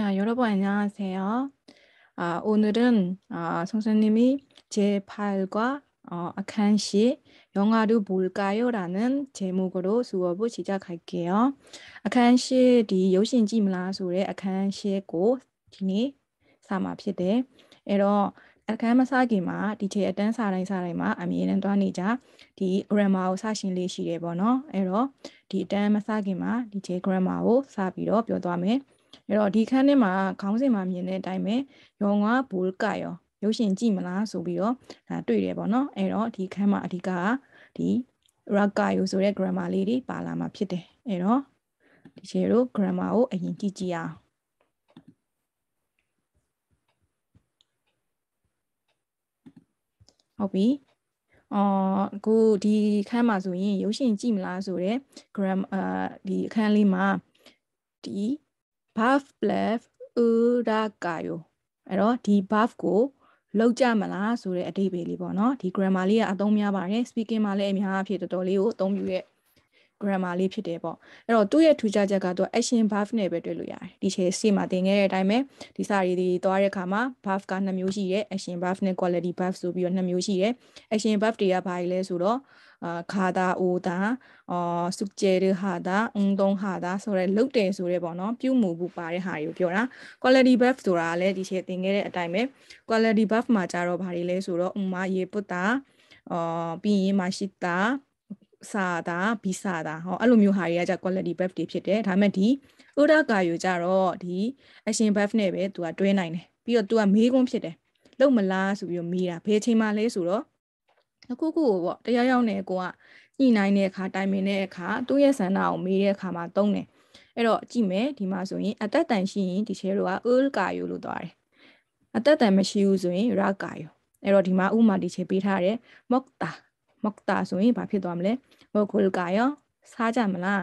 야, 여러분 안녕하세요. 아, 오늘은 아, 선생님이 제8과 어, 아칸시 영화를 볼까요? 라는 제목으로 수업을 시작할게요. 아칸시리 요신지라소의 아칸시고 디니 사마피데 에러 아칸마사기마 디제단 사라사라마 아미에는 또니자디 그래마오 사신리 시레 번호 에러 디단마사기마 디제 그래마오 사비로 ပြောအဲ့တော့ဒီခန်းထဲမှာခေါင်းစဉ်မှာမြင်တဲ့အတိုင်းပဲရောငါဘူကရောရုပ်ရှင်ကြည့်မလားဆိုပြီးတော့ဒါတွေ့တယ်ပေါ့နော်အဲ့တော့ဒီခန်းမှာအဓိကကဒီ rakayo ဆိုတဲ့ grammar လေးတွေပါလာမှာဖြစ်တယ်အဲ့တော့ဒီချေတို့ grammar ကိုအရင်ကြည့်ကြည့်အောင်ဟုတ်ပြီအော်ကိုဒီအခန်းမှာဆိုရင်ရုပ်ရှင်ကြည့်မလားဆိုတော့ gram အာဒီအခန်းလေးမှာဒီ buff plef urakayo အဲ့တော့ဒီ buff ကိုလောက်ကြမလားဆိုတဲ့အဓိပ္ပာယ်လေးပေါ့နော်ဒီ grammar လေးကအသုံးများပါတယ် speaking မှာလည်းအများအဖြစ်တော်တော်လေးကိုအသုံးပြုရဲ့ grammar လေးဖြစ်တယ်ပေါ့အဲ့တော့သူ့ရဲ့ထူးခြားချက်ကသူ action verb နဲ့ပဲတွေ့လို့ရတယ်ဒီချေစီမှာသင်ခဲ့တဲ့အတိုင်းပဲဒီစာရီတွေသွားတဲ့အခါမှာ verb က2မျိုးရှိတယ် action verb နဲ့ quality verb ဆိုပြီးတော့2မျိုးရှိတယ် action verb တွေကဘာတွေလဲဆိုတော့အာခါတာအိုတာအော်စုကျဲတဲ့ဟာတာအုံတုံးဟာတာဆိုတဲ့လုတ်တယ်ဆိုတဲ့ပေါ့နော် ပြုမှုဘူးပါတဲ့ဟာတွေကိုပြောတာ quality buff ဆိုတာကလည်းဒီချက်သင်ခဲ့တဲ့အတိုင်းပဲ quality buff မှာကြတော့ဘာတွေလဲဆိုတော့ဥမာရေပုတ်တာအော်ပြီးရင်မရှိတာစာတာဘီစာတာဟောအဲ့လိုမျိုးဟာတွေကကြာ quality buff တွေဖြစ်တယ်ဒါပေမဲ့ဒီ order ကာယူကြတော့ဒီ action buff နဲ့ပဲသူကတွဲနိုင်တယ်ပြီးတော့သူကမေးခွန်းဖြစ်တယ်လုံမလားဆိုပြီးတော့မေးတာဘယ်ချိန်မှလဲဆိုတော့အခုခုကိုပေါ့တရားရောက်နေကိုကညှိနှိုင်းတဲ့အခါတိုင်ပင်တဲ့အခါသူ့ရဲ့ဆန္ဒကိုမေးတဲ့အခါမှာတုံးတယ်အဲ့တော့ကြည့်မယ်ဒီမှာဆိုရင်အသက်တန်ရှိရင်ဒီ share တို့က old ကာယူလို့သွားတယ်အသက်တန်မရှိဘူးဆိုရင် ra ကာယူအဲ့တော့ဒီမှာဥမာတီချေပေးထားတယ်မော့တာမော့တာဆိုရင်ဘာဖြစ်သွားမလဲမိုကုလကာယောစားကြမလား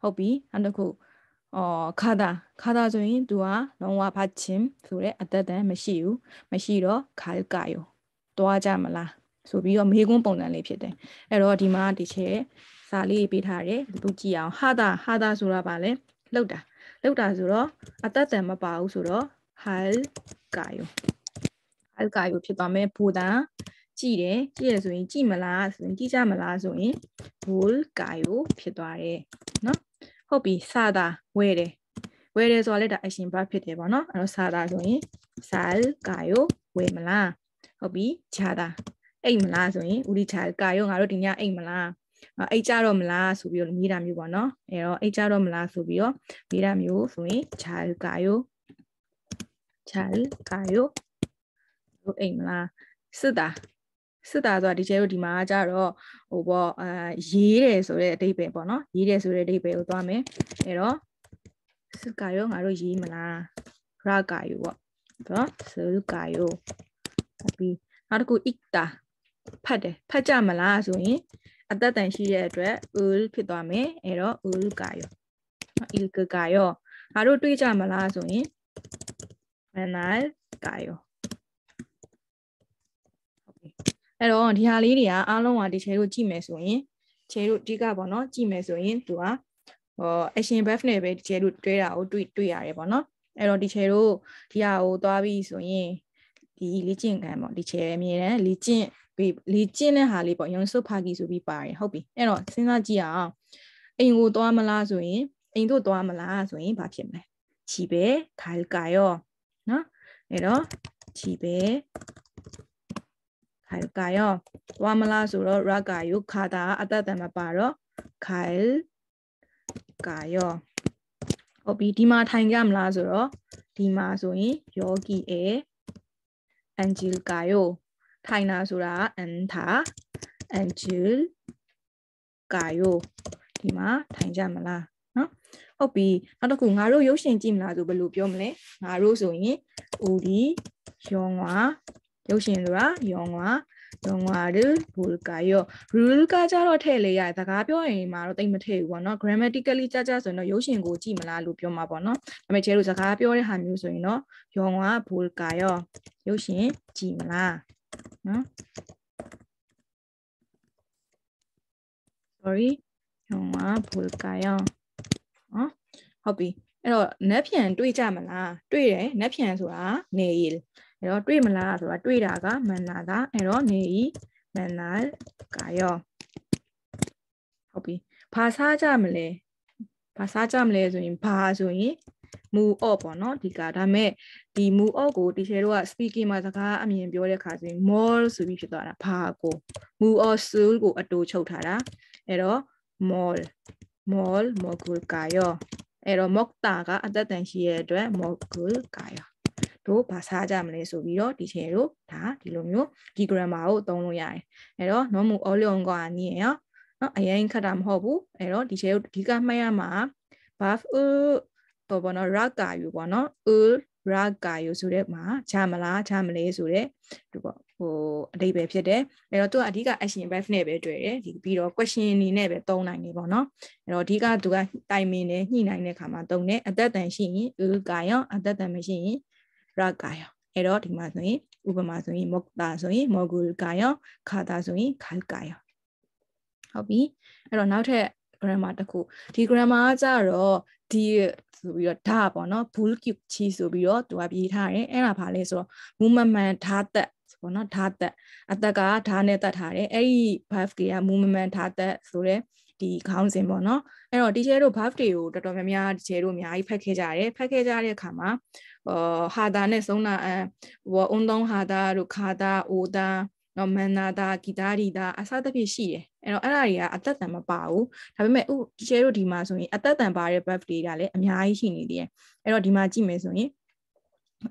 ဟုတ်ပြီနောက်တစ်ခုအော်ခါတာခါတာဆိုရင် तू ကလုံးဝဖတ်ချင်းဆိုတဲ့အသက်တမ်းမရှိဘူးမရှိတော့ခါကာယောတွားကြမလားဆိုပြီးတော့မေကွန်းပုံစံလေးဖြစ်တယ်အဲ့တော့ဒီမှာဒီချေစာလေးပေးထားတယ်သူကြည့်အောင်ဟာတာဟာတာဆိုတာဗာလဲလောက်တာလောက်တာဆိုတော့အသက်တန်မပါဘူးဆိုတော့ဟယ်ကာယိုဟယ်ကာယိုဖြစ်သွားမယ်ဘူတန်ကြည့်တယ်ကြည့်ရဆိုရင်ကြည့်မလားဆိုရင်ကြည့်ကြမလားဆိုရင် wool kayo ဖြစ်သွားတယ်နော်ဟုတ်ပြီစတာဝဲတယ်ဝဲတယ်ဆိုတာလည်းဒါအရှင်ဘာဖြစ်တယ်ပေါ့နော်အဲ့တော့စတာဆိုရင် sal kayo ဝဲမလားဟုတ်ပြီခြားတာအိတ်မလားဆိုရင်ဦးလီခြား kayo ငါတို့ဒီညအိတ်မလားအိတ်ကြတော့မလားဆိုပြီးတော့မိတာမျိုးပေါ့နော်အဲ့တော့အိတ်ကြတော့မလားဆိုပြီးတော့မိတာမျိုးဆိုရင် chal kayo chal kayo အိတ်မလားစစ်တာစစ်သားဆိုတာဒီကျဲတို့ဒီမှာကြတော့ဟိုပေါ့အာရေးတယ်ဆိုတဲ့အဓိပ္ပာယ်ပေါ့နော်ရေးတယ်ဆိုတဲ့အဓိပ္ပာယ်ကိုသွားမယ်အဲ့တော့စကာယောငါတို့ရေးမလားရကာယောပေါ့နော်စကာယောပြီးနောက်တစ်ခုဣတာဖတ်တယ်ဖတ်ကြမလားဆိုရင်အသက်တန်ရှိတဲ့အတွက် ul ဖြစ်သွားမယ်အဲ့တော့ ul ကာယော il ကာယောငါတို့တွေ့ကြမလားဆိုရင် manal ကာယောအဲ့တော့ဒီဟာလေးတွေကအားလုံးကဒီချေတို့ကြည့်မယ်ဆိုရင်ချေတို့အဓိကပေါ့နော်ကြည့်မယ်ဆိုရင်သူကဟော action buff နဲ့ပဲဒီချေတို့တွဲတာကိုတွေ့တွေ့ရတယ်ပေါ့နော်အဲ့တော့ဒီချေတို့ဒီဟာကိုသွားပြီးဆိုရင်ဒီလေ့ကျင့်ခန်းပေါ့ဒီချေအမြဲတမ်းလေ့ကျင့်ပြီးလေ့ကျင့်တဲ့ဟာလေးပေါ့ယုံစုဖာကီဆိုပြီးပါတယ်ဟုတ်ပြီအဲ့တော့စဉ်းစားကြည့်အောင်အိမ်ကိုသွားမလားဆိုရင်အိမ်တို့သွားမလားဆိုရင်ဘာဖြစ်မလဲချီပဲခိုင်ကာယောနော်အဲ့တော့ချီပဲ할까요와말라소로라가요가다아따따마바로갈까요ဟုတ်ပြီဒီမှာထိုင်ကြမလားဆိုတော့ဒီမှာဆိုရင်ယောဂီအေအန်ဂျီလ်ကာယိုထိုင်တာဆိုတာအန်သာအန်ဂျီလ်ကာယိုဒီမှာထိုင်ကြမလားနော်ဟုတ်ပြီနောက်တစ်ခုငါတို့ရုပ်ရှင်ကြည့်မလားဆိုဘယ်လိုပြောမလဲငါတို့ဆိုရင်ဦးဒီယောငွာရုပ်ရှင်ဆိုတာယောင်ွာယောင်ွာရူဘူကာယောရူကကြတော့ထည့်လေရစကားပြောရင်မှာတော့တိတ်မထည့်ဘူးပေါ့နော် grammatically ကြကြဆိုရင်တော့ရုပ်ရှင်ကိုကြည့်မလားလို့ပြောမှာပေါ့နော်ဒါပေမဲ့ကျဲလို့စကားပြောတဲ့ဟာမျိုးဆိုရင်တော့ယောင်ွာဘူကာယောရုပ်ရှင်ကြည့်မလားနော် sorry ယောင်ွာဘူကာယောနော်ဟုတ်ပြီအဲ့တော့နက်ဖြန်တွေ့ကြမလားတွေ့တယ်နက်ဖြန်ဆိုတာနေရအဲ့တော့တွေ့မလားဆိုတာတွေ့တာကမန္နာသာအဲ့တော့နေဤမန္နာကာယောဟုတ်ပြီဘာစားကြမလဲဘာစားကြမလဲဆိုရင်ဘာဆိုရင်မူအော့ပေါ့နော်ဒီကဒါမဲ့ဒီမူအော့ကိုတီချဲတို့က speaking မှာစကားအမြင်ပြောတဲ့ခါဆိုရင် more ဆိုပြီးဖြစ်သွားတာဘာကိုမူအော့ soul ကိုအတူချုပ်ထားတာအဲ့တော့ mall mall mogul kayo အဲ့တော့ mokta ကအသက်တန်ရှိရတဲ့အတွက် mogul kayo တို့ဘာစားကြမလဲဆိုပြီးတော့ teacher တို့ဒါဒီလိုမျိုး key grammar ကိုသုံးလို့ရတယ်အဲ့တော့ norm all on ကနည်းရနော်အရင်ခတ်တာမဟုတ်ဘူးအဲ့တော့ teacher တို့အဓိကမှတ်ရမှာ buff ပေါ်ပေါ်နော်ရကာယူပေါ့နော် ul ရကာယူဆိုတဲ့မှာဂျာမလားဂျာမလဲဆိုတဲ့ဒီပေါ့ဟိုအတိပဲဖြစ်တယ်အဲ့တော့သူကအဓိက action verb နဲ့ပဲတွေ့တယ်ဒီပြီးတော့ question အနေနဲ့ပဲသုံးနိုင်နေပေါ့နော်အဲ့တော့အဓိကသူကတိုင်မင်းနဲ့ညှိနိုင်တဲ့ခါမှာသုံးတယ်အသက်တန်ရှိရင် ul ကာရောအသက်တန်မရှိရင်ရကာယအဲ့တော့ဒီမှာဆိုရင်ဥပမာဆိုရင်မောတာဆိုရင်မောဂုလကာယခါတာဆိုရင်ခါကာယဟုတ်ပြီအဲ့တော့နောက်ထပ် grammar တစ်ခုဒီ grammar ကကြတော့ဒီဆိုပြီးတော့ဓာပေါ့နော် bull cube ချီဆိုပြီးတော့သူကပြေးထားတယ်အဲ့ဒါဘာလဲဆိုတော့မူမမှန်ဓာတက်ပေါ့နော်ဓာတက်အသက်ကဓာနဲ့တတ်ထားတယ်အဲ့ဒီ buff ကမူမမှန်ဓာတက်ဆိုတော့ဒီခေါင်းစဉ်ပေါ့နော်အဲ့တော့ teacher တို့ buff တွေကိုတော်တော်များများ teacher တို့အများကြီးဖတ်ခဲ့ကြရတယ်ဖတ်ခဲ့ကြတဲ့အခါမှာဟာဒါနဲ့ဆုံးနာအဟိုအွန်တုံးဟာဒါတို့ခါဒါအိုဒါနော်မန္နာဒါဂီတာရီဒါအစသဖြင့်ရှိတယ်အဲ့တော့အဲ့ဒါတွေကအသက်တန်မပါဘူးဒါပေမဲ့ဥကျဲတို့ဒီမှာဆိုရင်အသက်တန်ပါတဲ့ buff တွေကလည်းအများကြီးရှိနေသေးတယ်အဲ့တော့ဒီမှာကြည့်မယ်ဆိုရင်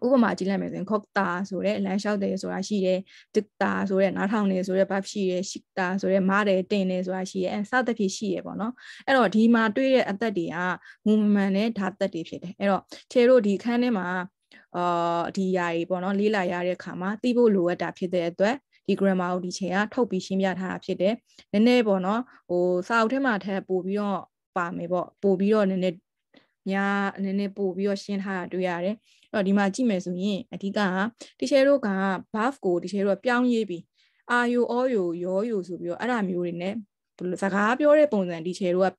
ဥပမာကြည့်လိုက်မယ်ဆိုရင် kokta ဆိုတဲ့လမ်းလျှောက်တယ်ဆိုတာရှိတယ် dikta ဆိုတဲ့နားထောင်တယ်ဆိုတဲ့ verb ရှိတယ် shikta ဆိုတဲ့မားတယ်တင်တယ်ဆိုတာရှိတယ်အဲစသဖြင့်ရှိရပေါ့နော်အဲ့တော့ဒီမှာတွေ့တဲ့အသက်တွေကငူမှန်တဲ့ဓာတ်သက်တွေဖြစ်တယ်အဲ့တော့ခြေတို့ဒီခန်းထဲမှာအာဒီຢာတွေပေါ့နော်လေးလာရတဲ့ခါမှာသိဖို့လိုအပ်တာဖြစ်တဲ့အတွက်ဒီ grammar ကိုဒီချိန်ကထုတ်ပြီးရှင်းပြထားတာဖြစ်တယ်နည်းနည်းပေါ့နော်ဟိုစာအုပ်ထဲမှာထပ်ပို့ပြီးတော့ပါမယ်ပေါ့ပို့ပြီးတော့နည်းနည်းများနည်းနည်းပို့ပြီးတော့ရှင်းထားတာတွေ့ရတယ်တော့ဒီမှာကြည့်မယ်ဆိုရင်အဓိကကတီချဲတို့က buff ကိုတီချဲတို့ကပြောင်းရေးပြီးအာယိုအော်ယိုရောယိုဆိုပြီးတော့အဲ့ဒါမျိုးတွေ ਨੇ ဘယ်လိုစကားပြောတဲ့ပုံစံတီချဲတို့က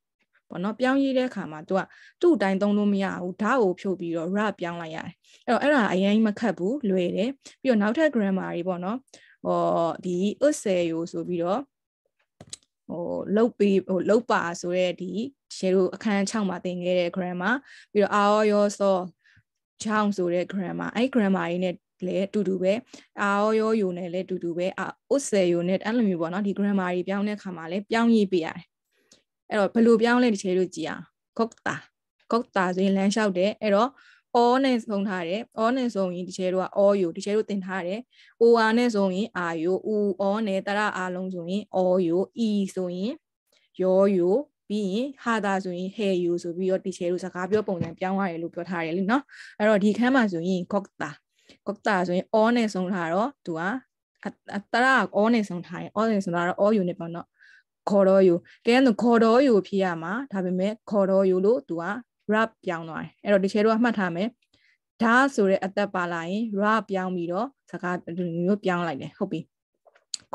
ပေါ့နော်ပြောင်းရေးတဲ့အခါမှာ तू ကသူ့အတိုင်းသုံးလို့မရဘူးဓာတ်ကိုဖြုတ်ပြီးတော့ rap ပြောင်းလိုက်ရတယ်အဲ့တော့အဲ့ဒါအရင်မခက်ဘူးလွယ်တယ်ပြီးတော့နောက်ထပ် grammar တွေပေါ့နော်ဟောဒီ usse ယိုဆိုပြီးတော့ဟိုလုတ်ပေးဟိုလုတ်ပါဆိုရဲဒီရေတို့အခန်း6မှာသင်ခဲ့တဲ့ grammar ပြီးတော့ our your so ကြောင်းဆိုတဲ့ grammar အဲ့ grammar ကြီးနဲ့လည်းအတူတူပဲအာရောယုံနဲ့လည်းအတူတူပဲအာဥစ္စေယုံနဲ့အဲ့လိုမျိုးပေါ့နော်ဒီ grammar ကြီးပြောင်းတဲ့ခါမှာလည်းပြောင်းရေးပေးရတယ်အဲ့တော့ဘယ်လိုပြောင်းလဲတစ်ချက်လို့ကြည်အောင်ဂုတ်တာဂုတ်တာဆိုရင်လမ်းလျှောက်တယ်အဲ့တော့ all နဲ့ဆုံးထားတယ် all နဲ့ဆုံးရင်ဒီချဲတို့က all ယူဒီချဲတို့တင်ထားတယ် or နဲ့ဆုံးရင် are ယူ u all နဲ့တရအားလုံးဆိုရင် all ယူ e ဆိုရင်ရောယူပြီးရင်ဟာတာဆိုရင် hair you ဆိုပြီးတော့ teacher တို့စကားပြောပုံစံပြောင်းသွားတယ်လို့ပြောထားတယ်လीเนาะအဲ့တော့ဒီခန်းမှာဆိုရင် kokta kokta ဆိုရင် all နဲ့ဆုံးထားတော့သူကအတရာ all နဲ့ဆုံးထားရင် all နဲ့ဆုံးထားတော့ all you နဲ့ပေါ့เนาะခေါ်တော့ you တကယ်လို့ခေါ်တော့ you ဖြစ်ရမှာဒါပေမဲ့ခေါ်တော့ you လို့သူက rap ပြောင်းသွားတယ်အဲ့တော့ teacher တို့ကမှတ်ထားမယ်ဒါဆိုတဲ့အသက်ပါလာရင် rap ပြောင်းပြီးတော့စကားမျိုးပြောင်းလိုက်တယ်ဟုတ်ပြီ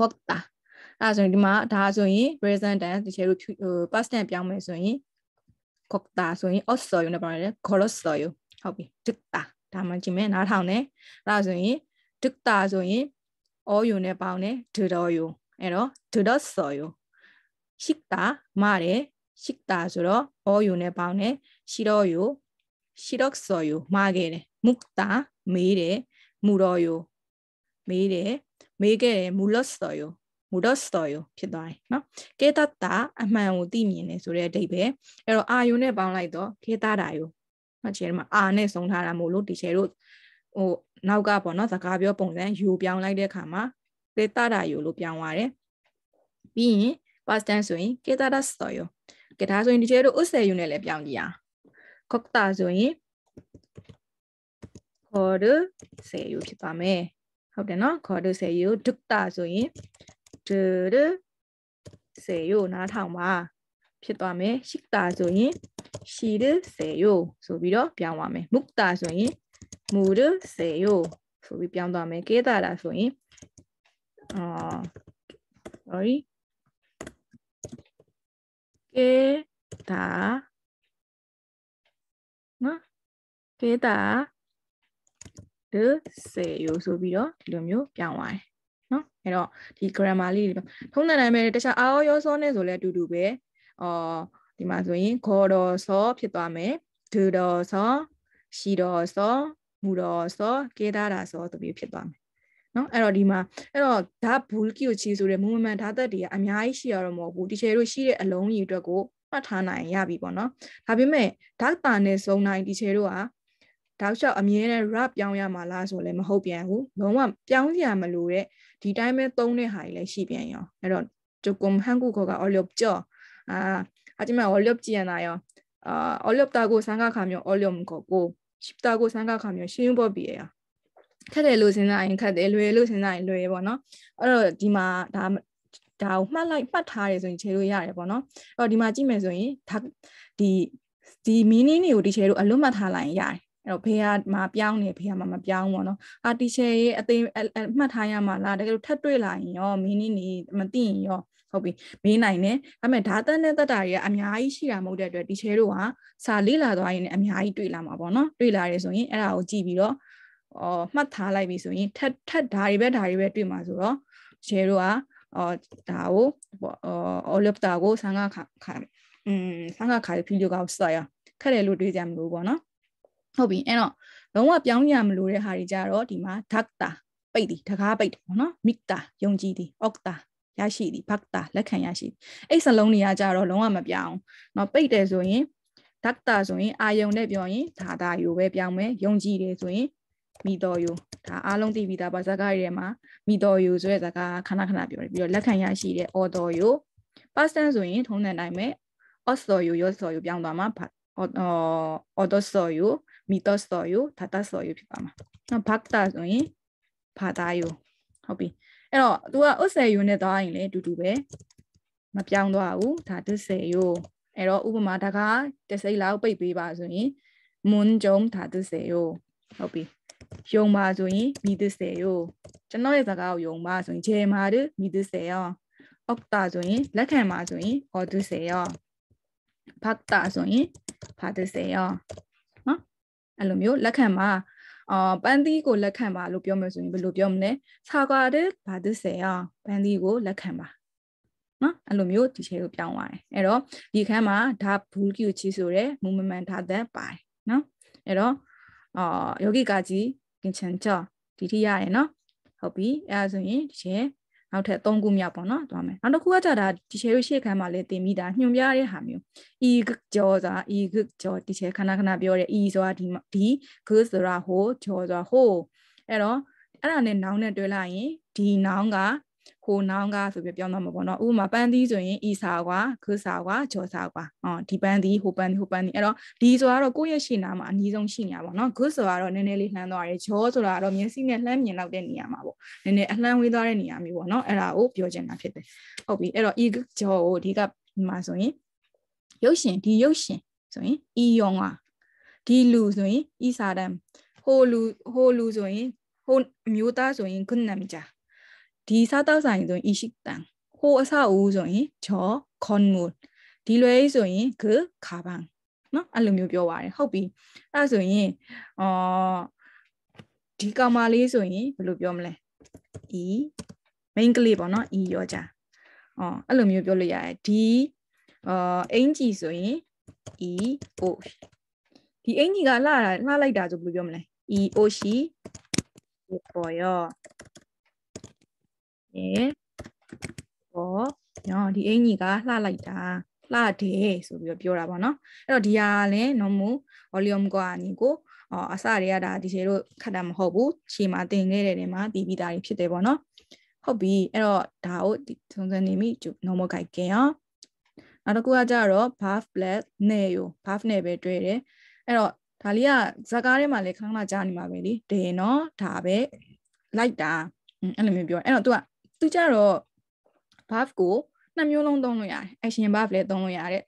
kokta အဲ့ဒါဆိုရင်ဒီမှာဒါဆိုရင် present tense တကယ်လို့ဟို past tense ပြောင်းမယ်ဆိုရင် kokta ဆိုရင် osoyo နဲ့ပြောရတယ် gorosoyo ဟုတ်ပြီ dikta ဒါမှကြည့်မယ်နားထောင်တယ်အဲ့ဒါဆိုရင် dikta ဆိုရင် oyo နဲ့ပေါင်းတယ် dodoyo အဲ့တော့ dodosoyo shikta မာတယ် shikta ဆိုတော့ oyo နဲ့ပေါင်းတယ် shiroyo shiroksoyo မာခဲ့တယ် mukta မေးတယ် muroyo မေးတယ်မေးခဲ့တယ် mulosoyo မူတော့ story ဖြစ်သွားတယ်နော်ကေတတာအမှန်ကိုသိမြင်တယ်ဆိုတဲ့အဓိပ္ပာယ်အဲ့တော့အာယုနဲ့ပေါင်းလိုက်တော့ကေတတာယုမှတ်ချင်မှာအာနဲ့ဆုံးထားတာမို့လို့တီချေတို့ဟိုနောက်ကပေါ့နော်စကားပြောပုံစံယူပြောင်းလိုက်တဲ့အခါမှာကေတတာယုလို့ပြောင်းသွားတယ်ပြီးရင် past tense ဆိုရင်ကေတတာ story ကေတာဆိုရင်တီချေတို့ဥစေယုနဲ့လည်းပြောင်းကြည့်အောင်ခော့တာဆိုရင်ခေါ်ရစေယုဖြစ်သွားမယ်ဟုတ်တယ်နော်ခေါ်ရစေယုဒုက္တာဆိုရင်တူတူစေယိုနားထောင်ပါဖြစ်သွားမယ်ရှိတာဆိုရင်ရှိရစေယိုဆိုပြီးတော့ပြောင်းသွားမယ်မုတ်တာဆိုရင်မူရစေယိုဆိုပြီးပြောင်းသွားမယ်ကေတာတာဆိုရင်အာ sorry ကေတာနော်ကေတာရစေယိုဆိုပြီးတော့ဒီလိုမျိုးပြောင်းသွားတယ်အဲ့တော့ဒီ grammar လေးတွေထုံးတဲ့တိုင်းပဲတခြားအာရောရောစောနဲ့ဆိုလဲအတူတူပဲအော်ဒီမှာဆိုရင်ဂေါ်တော်စောဖြစ်သွားမယ်ဒူတော်စောရှိတော်စောမူတော်စောကေတာတာစောတမျိုးဖြစ်သွားမယ်နော်အဲ့တော့ဒီမှာအဲ့တော့ဓာဘူလ်ကီယိုချီဆိုတဲ့မူမန်ဓာတ်သက်တွေကအများကြီးရှိရတော့မဟုတ်ဘူးတီချေတို့ရှိတဲ့အလုံးကြီးအတွက်ကိုမှတ်ထားနိုင်ရပြီပေါ့နော်ဒါပေမဲ့ဓာတ်တာနဲ့စုံနိုင်တီချေတို့ကတောက်လျှောက်အမြဲတမ်း rap ပြောင်းရမှာလားဆိုလည်းမဟုတ်ပြန်ဘူးလုံးဝပြောင်းစရာမလိုတဲ့ဒီတိုင်းပဲသုံးတဲ့ဟာကြီးလည်းရှိပြန်ရောအဲ့တော့조금한국어가어렵죠아하지만어렵지않아요아어렵다고생각하면어려운거고쉽다고생각하면쉬운법이에요ခက်တယ်လို့စဉ်းစားရင်ခက်တယ်လွယ်လို့စဉ်းစားရင်လွယ်ပေါ့နော်အဲ့တော့ဒီမှာဒါဒါကိုမှတ်လိုက်မှတ်ထားတယ်ဆိုရင်ခြေလို့ရတယ်ပေါ့နော်အဲ့တော့ဒီမှာကြည့်မယ်ဆိုရင်ဒါဒီဒီ meaning တွေကိုဒီခြေလို့အလွတ်မှတ်ထားလိုက်ရင်ရတယ်အဲ့တော့ဘေးကမှာပြောင်းနေဘေးကမှာမပြောင်းပေါ့နော်အာတီရှယ်ရေးအသိမှတ်ထားရမှာလားတကယ်လို့ထပ်တွေ့လာရင်ရောမင်းင်းနေမသိရင်ရောဟုတ်ပြီမေးနိုင်တယ်ဒါပေမဲ့ data နဲ့တက်တာတွေကအများကြီးရှိတာမဟုတ်တဲ့အတွက်ဒီ share တို့ကစာလေ့လာသွားရင်အများကြီးတွေ့လာမှာပေါ့နော်တွေ့လာရဲဆိုရင်အဲ့ဒါကိုကြည့်ပြီးတော့အော်မှတ်ထားလိုက်ပြီဆိုရင်ထပ်ထပ်ဒါတွေပဲဒါတွေပဲတွေ့မှာဆိုတော့ share တို့ကအော်ဒါကိုအော် all of တာကိုဆန်ကခါอืมဆန်ကခါပြီးဒီလိုကောက်စတာရခက်တယ်လို့တွေးကြမလို့ပေါ့နော်ဟုတ်ပြီအဲ့တော့လုံးဝပြောင်းရမလို့တဲ့ဟာတွေကြတော့ဒီမှာ dakta ပိတ်သည်တကားပိတ်တယ်ပေါ့နော် mikta ယုံကြည်သည် okta ရရှိသည် bakta လက်ခံရရှိအဲ့စလုံးတွေကကြတော့လုံးဝမပြောင်းเนาะပိတ်တယ်ဆိုရင် dakta ဆိုရင်အာယုံနဲ့ပြောရင်ဒါဒါယိုပဲပြောင်းမယ်ယုံကြည်တယ်ဆိုရင်မိတော်ယိုဒါအားလုံးသိပြီးသားပါဇာကားတွေမှာမိတော်ယိုဆိုတဲ့ဇာကားခဏခဏပြောတယ်ပြီးတော့လက်ခံရရှိတဲ့ order ယို past tense ဆိုရင်ထုံးတဲ့တိုင်းပဲ osor ယို yosor ယိုပြောင်းသွားမှာ order ဆိုယို믿었어요닫았어요ဖြစ်ပါမှာနောက် bhakta ဆိုရင်ဘာသာယုံဟုတ်ပြီအဲ့တော့ तू ကဥစ္စေယုံနဲ့သွားရင်လည်းအတူတူပဲမပြောင်းသွားဘူးဒါဒုစေယုံအဲ့တော့ဥပမာဒါကတစိလောက်ပိတ်ပေးပါဆိုရင်မွန်းကြုံဒါဒုစေယုံဟုတ်ပြီယုံပါဆိုရင်믿으세요ကျွန်တော်ရဲ့စကားကိုယုံပါဆိုရင်제말을믿으세요အောက်တာဆိုရင်လက်ခံပါဆိုရင်အော်ဒုစေယ박다ဆိုရင်받으세요အဲ့လိုမျိုးလက်ခံပါအာပန်းသီးကိုလက်ခံပါလို့ပြောမယ်ဆိုရင်ဘယ်လိုပြောမလဲ။ဆာကာတဲ့ဘာသစေအောင်ပန်းသီးကိုလက်ခံပါနော်အဲ့လိုမျိုးဒီချေကိုပြောင်းသွားတယ်။အဲ့တော့ဒီခန်းမှာဓာဘူကီချီဆိုတဲ့မူမမှန်ဓာတ်သက်ပါတယ်နော်။အဲ့တော့အာယောဂီကကြီးကင်ချန်ချောဒီထိရတယ်နော်။ဟုတ်ပြီ။အဲ့ဒါဆိုရင်ဒီချေနောက်ထပ်၃ခုမြောက်ပေါ့နော်သွားမယ်နောက်တစ်ခုကကြတာဒီချေတို့ရှေ့ခန်းမှာလည်းတင်မိတာညွှန်ပြတဲ့ဟာမျိုး e ကြောဆိုတာ e ကြောဒီချေခဏခဏပြောတဲ့ e ဆိုတာဒီဒီ good ဆိုတာဟိုကြောဆိုတာဟိုအဲ့တော့အဲ့ဒါနဲ့နောင်နဲ့တွဲလိုက်ရင်ဒီနောင်ကဟိုနောင်းကားဆိုပြီးပြောင်းသွားမှာပေါ့နော်ဥပမာပန်းသီးဆိုရင်ဤစာကွာဂုစာကွာကျော်စာကွာအော်ဒီပန်းသီးဟိုပန်းသီးဟိုပန်းသီးအဲ့တော့ဒီဆိုတော့ကိုယ့်ရဲ့ရှေ့နားမှာအနည်းဆုံးရှိနေတာပေါ့နော်ဂုဆိုတော့နည်းနည်းလေးလှမ်းသွားတယ်ကျော်ဆိုတာကတော့မျက်စိနဲ့လှမ်းမြင်လောက်တဲ့နေရာမှာပေါ့နည်းနည်းအလှမ်းဝေးသွားတဲ့နေရာမျိုးပေါ့နော်အဲ့ဒါကိုပြောချင်တာဖြစ်တယ်ဟုတ်ပြီအဲ့တော့ဤကျော်ကိုဒီကဒီမှာဆိုရင်ရုပ်ရှင်ဒီရုပ်ရှင်ဆိုရင်ဤယောင်ကဒီလူဆိုရင်ဤစာတမ်းဟိုလူဟိုလူဆိုရင်ဟိုမျိုးသားဆိုရင်ဂုဏမ်ကြာဒီစားတောက်ဆိုင်ဆိုရင် ishiktan ဟိုအဆောက်အဦးဆိုရင် jo konmul ဒီလွယ်ကြီးဆိုရင် g khaban နော်အဲ့လိုမျိုးပြောပါတယ်ဟုတ်ပြီအဲ့ဆိုရင်အော်ဒီကောင်မလေးဆိုရင်ဘယ်လိုပြောမလဲ e main ကလေးပေါ့နော် e ရောကြအော်အဲ့လိုမျိုးပြောလို့ရတယ်ဒီအာအင်ကြီးဆိုရင် e o ဒီအင်ကြီးကလှတာလှလိုက်တာဆိုဘယ်လိုပြောမလဲ e o shi ပေါ်ရောတယ်ဟောနော်ဒီအင်ကြီးကလှလိုက်တာလှတယ်ဆိုပြီးတော့ပြောတာပေါ့နော်အဲ့တော့ဒီဟာလည်း normal volume ကနေကိုအော်အစတွေကဒါဒီလိုခက်တာမဟုတ်ဘူးရှေ့မှာတင်ခဲ့တဲ့နေရာမှာတည်ပြီးသားတွေဖြစ်တယ်ပေါ့နော်ဟုတ်ပြီအဲ့တော့ဒါကိုစုံစမ်းနေမိ normal guide ကင်အောင်နောက်တစ်ခုကကြတော့ buff black နဲ့ရော buff နဲ့ပဲတွဲတယ်အဲ့တော့ဒါလေးကဇာကားထဲမှာလည်းခဏခဏကြားနေမှာပဲလीဒေနော်ဒါပဲလိုက်တာအဲ့လိုမျိုးပြောအဲ့တော့ तू ကသူကြတော့ buff ကိုနှစ်မျိုးလုံးသုံးလို့ရတယ် action buff လည်းသုံးလို့ရတယ်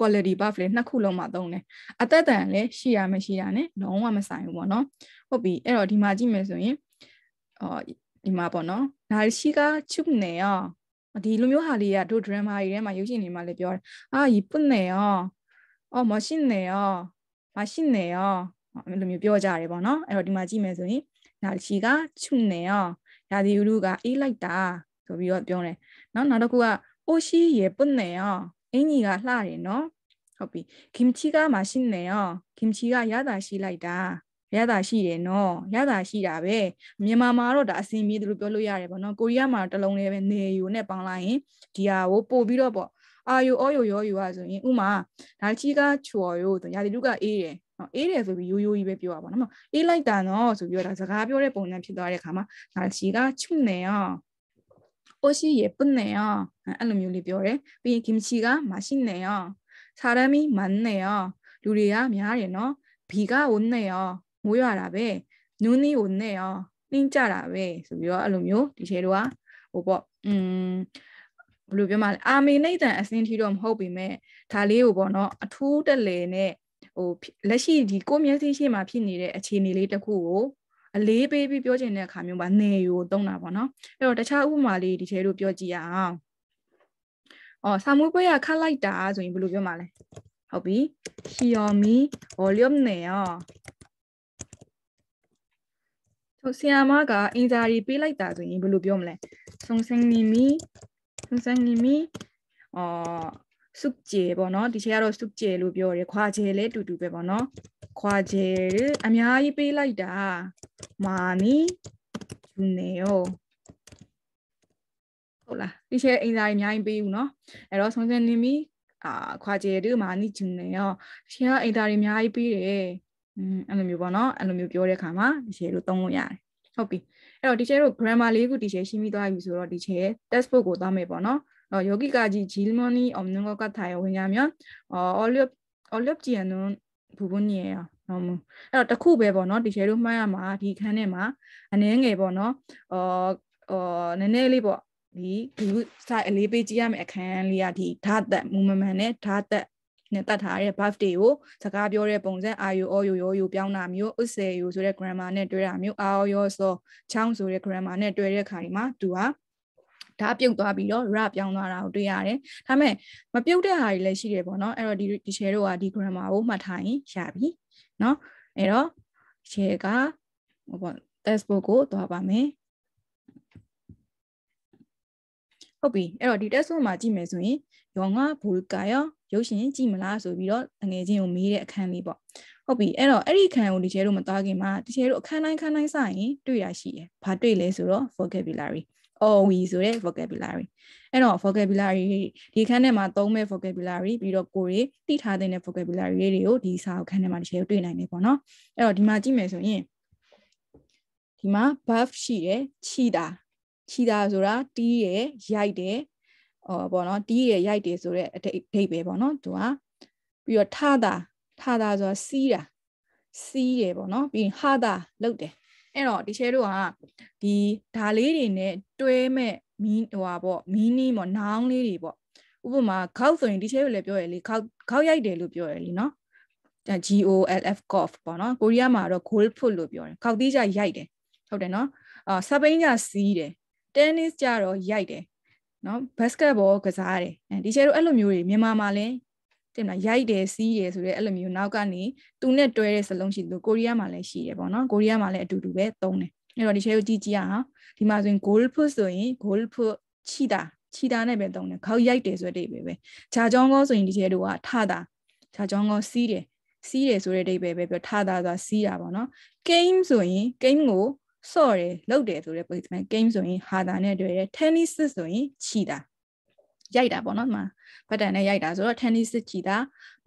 quality buff လည်းနှစ်ခုလုံးမှာသုံးတယ်အသက်တန်လည်းရှိရမရှိတာ ਨੇ လုံးဝမဆိုင်ဘူးပေါ့နော်ဟုတ်ပြီအဲ့တော့ဒီမှာကြည့်မယ်ဆိုရင်အော်ဒီမှာပေါ့နော်နာရှိကချုပ်နေရောဒီလိုမျိုးဟာလေးကတို့ drama တွေထဲမှာရုပ်ရှင်တွေမှာလည်းပြောတယ်အာဒီပုနေရောအော်မရှိနေရောမရှိနေရောအဲ့လိုမျိုးပြောကြတယ်ပေါ့နော်အဲ့တော့ဒီမှာကြည့်မယ်ဆိုရင်နာရှိကချုပ်နေရောရာသီဥတုကအေးလိုက်တာဆိုပြီးတော့ပြောတယ်နောက်နောက်တစ်ခုကအိုရှိရေပွနေရောအင်ကြီးကလှတယ်နော်ဟုတ်ပြီကင်ချီကမှရှိနေရောကင်ချီကရတာရှိလိုက်တာရတာရှိတယ်နော်ရတာရှိတာပဲမြန်မာမှာတော့ဒါအစင်မြေသူလို့ပြောလို့ရတယ်ပေါ့နော်ကိုရီးယားမှာတလုံးလေးပဲနေယူနဲ့ပေါင်းလိုက်ရင်ဒီဟာကိုပို့ပြီးတော့ပေါ့အာယိုအော်ယိုရောယူရဆိုရင်ဥမာဒါချီကချော်ယိုဆိုရာသီဥတုကအေးတယ်နော်အေးတယ်ဆိုပြီးရိုးရိုးကြီးပဲပြောတာပေါ့နော်အေးလိုက်တာနော်ဆိုပြီးတော့ဒါစကားပြောတဲ့ပုံစံဖြစ်သွားတဲ့အခါမှာဒါစီကချွနေအောင်အိုရှိရပနေအောင်အဲ့လိုမျိုးလေးပြောတယ်ပြီးရင်ကင်ချီကမရှိနေအောင်ဆာရမီမန်နေအောင်လူတွေကများတယ်နော်ဘီကဝန်နေအောင်မိုးရွာတာပဲနူးနီးဝန်နေအောင်နှင်းကြတာပဲဆိုပြီးတော့အဲ့လိုမျိုးဒီထဲတော့ဟိုပေါ့อืมဘယ်လိုပြောမလဲအာမေနိဒန်အစင်းထီတော့မဟုတ်ပေမဲ့ဒါလေးကိုပေါ့နော်အထူးတက်လေနဲ့ဟိုလက်ရှိဒီကိုမျက်စိရှိမှဖြစ်နေတဲ့အခြေအနေလေးတစ်ခုကိုအလေးပေးပြီးပြောချင်တဲ့အခါမျိုးမှာနေယူသုံးတာပေါ့နော်အဲ့တော့တခြားဥပမာလေးဒီထဲလို့ပြောကြည့်ရအောင်အော်စာမွေးပွဲကခတ်လိုက်တာဆိုရင်ဘယ်လိုပြောမှာလဲဟုတ်ပြီ Xiaomi volume နဲ့ရောသူဆီယာမကအင်ဇာရီပေးလိုက်တာဆိုရင်ဘယ်လိုပြောမလဲဆုံဆင်းနီမီဆုံဆင်းနီမီအော်စုကျဲပေါ့နော်ဒီချက်ကတော့စုကျဲလို့ပြောတယ်ခွာကျဲလဲတူတူပဲပေါ့နော် ခွာကျဲအများကြီးပေးလိုက်တာမာနီဂျူနေယောဟုတ်လားဒီချက်အင်စာအများကြီးပေးဘူးနော်အဲ့တော့ဆုံးစင်နေပြီအာခွာကျဲတူမာနီဂျူနေယောဒီချက်ကအင်စာတွေအများကြီးပေးတယ်อืมအဲ့လိုမျိုးပေါ့နော်အဲ့လိုမျိုးပြောတဲ့အခါမှာဒီချက်လို့သုံးလို့ရတယ်ဟုတ်ပြီအဲ့တော့ဒီချက်တို့ grammar လေးခုဒီချက်ရှင်းပြီးသွားပြီဆိုတော့ဒီချက် textbook ကိုသွားမယ်ပေါ့နော် 어, 여기까지질문이없는것같아 요. 왜냐하면 어, 어렵어렵지않은부분이에 요. 너 무. 그래서တစ်ခုပဲပေါ့เนาะ detail မှတ်ရမှာဒီခန်းထဲမှာအနည်းငယ်ပေါ့เนาะအော်အော်နည်းနည်းလေးပေါ့ဒီဂရုစာအလေးပေးကြည့်ရမယ့်အခန်းလေးကဒီဓာတ်သက်မူမမှန်နဲ့ဓာတ်သက်နဲ့တတ်ထားတဲ့ buff တွေကိုစကားပြောတဲ့ပုံစံအာယိုအော်ယိုရောယိုပြောင်းတာမျိုးဥစေယိုဆိုတဲ့ grammar နဲ့တွဲတာမျိုးအာအော်ယောဆိုချောင်းဆိုတဲ့ grammar နဲ့တွဲတဲ့ခါဒီမှာသူကဓာတ်ပြုတ်သွားပြီးတော့ရပြောင်းသွားတာကိုတွေ့ရတယ်။ဒါပေမဲ့မပြုတ်တဲ့ဟာတွေလည်းရှိတယ်ပေါ့နော်။အဲ့တော့ဒီဒီ share တို့ကဒီ grammar ကိုမှတ်ထားရင်ရပြီ။နော်။အဲ့တော့ share ကဟိုပေါ့ textbook ကိုသွားပါမယ်။ဟုတ်ပြီ။အဲ့တော့ဒီ textbook မှာကြည့်မယ်ဆိုရင်ရောငါဘူလကာယောရုပ်ရှင်ကြည့်မလားဆိုပြီးတော့ငွေချင်းကိုမေးတဲ့အခန်းလေးပေါ့။ဟုတ်ပြီ။အဲ့တော့အဲ့ဒီအခန်းကိုဒီ share တို့မသွားခင်မှာဒီ share တို့အခန်းတိုင်းခန်းတိုင်းစရင်တွေ့ရရှိတယ်။ဘာတွေ့လဲဆိုတော့ vocabulary ။ OE ဆိုတဲ့ vocabulary အဲ့တော့ vocabulary ဒီခန်းထဲမှာသုံးမဲ့ vocabulary ပြီးတော့ကိုယ်တွေသိထားတဲ့ vocabulary တွေကိုဒီစာအုပ်ခန်းထဲမှာတစ်ချက်တွေ့နိုင်တယ်ပေါ့နော်အဲ့တော့ဒီမှာကြည့်မယ်ဆိုရင်ဒီမှာ buff ရှိတယ်ခြီတာခြီတာဆိုတာတီးရယ်ရိုက်တယ်ဟောပေါ့နော်တီးရယ်ရိုက်တယ်ဆိုတော့အထိတ်ပဲပေါ့နော်သူကပြီးတော့ထတာထတာဆိုတာစီးတာစီးတယ်ပေါ့နော်ပြီးရင်ဟာတာလှုပ်တယ်အဲ့တော့ဒီချဲတို့ကဒီဒါလေးတွေနဲ့တွဲမဲ့မီးဟိုပါပေါ့မီးနီးပေါ့နောင်းလေးတွေပေါ့ဥပမာခေါက်ဆိုရင်ဒီချဲတို့လည်းပြောရလေခေါက်ခေါက်ရိုက်တယ်လို့ပြောရလေနော် GOLF golf ပေါ့နော်ကိုရီးယားမှာတော့ goal foot လို့ပြောတယ်ခောက်သီးကြရိုက်တယ်ဟုတ်တယ်နော်အာစပိန်ကြစီးတယ် tennis ကြတော့ရိုက်တယ်နော် basketball ကစားတယ်အဲဒီချဲတို့အဲ့လိုမျိုးတွေမြန်မာမှာလည်းတင်မလားရိုက်တယ်စီးတယ်ဆိုရဲအဲ့လိုမျိုးနောက်ကနေသူနဲ့တွဲတဲ့စလုံးရှိသူကိုရီးယားမှာလည်းရှိတယ်ပေါ့နော်ကိုရီးယားမှာလည်းအတူတူပဲသုံးတယ်အဲ့တော့ဒီ share ကိုကြည့်ကြည့်ရအောင်ဒီမှာဆိုရင် goal put ဆိုရင် goal put ချီတာချီတာနဲ့ပဲသုံးတယ်ခေါက်ရိုက်တယ်ဆိုတဲ့အိပဲပဲဂျာကြောင်းကောဆိုရင်ဒီ share တို့ကထတာဂျာကြောင်းကောစီးတယ်စီးတယ်ဆိုတဲ့အိပဲပဲပြောထတာဆိုတာစီးတာပေါ့နော် game ဆိုရင် game ကိုဆော့တယ်လောက်တယ်ဆိုတဲ့ပုံစံ game ဆိုရင်ဟာတာနဲ့တွေ့တယ် tennis ဆိုရင်ချီတာရိုက်တာပေါ့နော်ဒီမှာဘတ်တန်နဲ့ရိုက်တာဆိုတော့ tennis ကြည့်တာ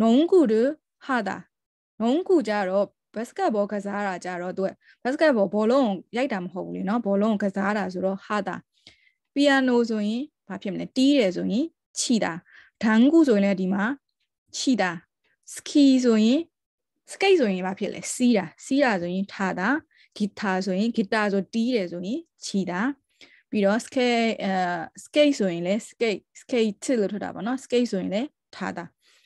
နုံကူတူဟာတာနုံကူကြတော့ basketball ကစားတာကြတော့သူက basketball ဘောလုံးရိုက်တာမဟုတ်ဘူးလေနော်ဘောလုံးကစားတာဆိုတော့ဟာတာ piano ဆိုရင်ဘာဖြစ်မလဲတီးတယ်ဆိုရင်ခြိတာဒန်းကူဆိုရင်လည်းဒီမှာခြိတာ ski ဆိုရင် skate ဆိုရင်ဘာဖြစ်လဲစီးတာစီးတာဆိုရင်ထားတာဂီတာဆိုရင်ဂီတာဆိုတီးတယ်ဆိုရင်ခြိတာပြီးတော့ scale အဲ scale ဆိုရင်လဲ scale scale 1လို့ထွက်တာပေါ့နော် scale ဆိုရင်လဲထားတာ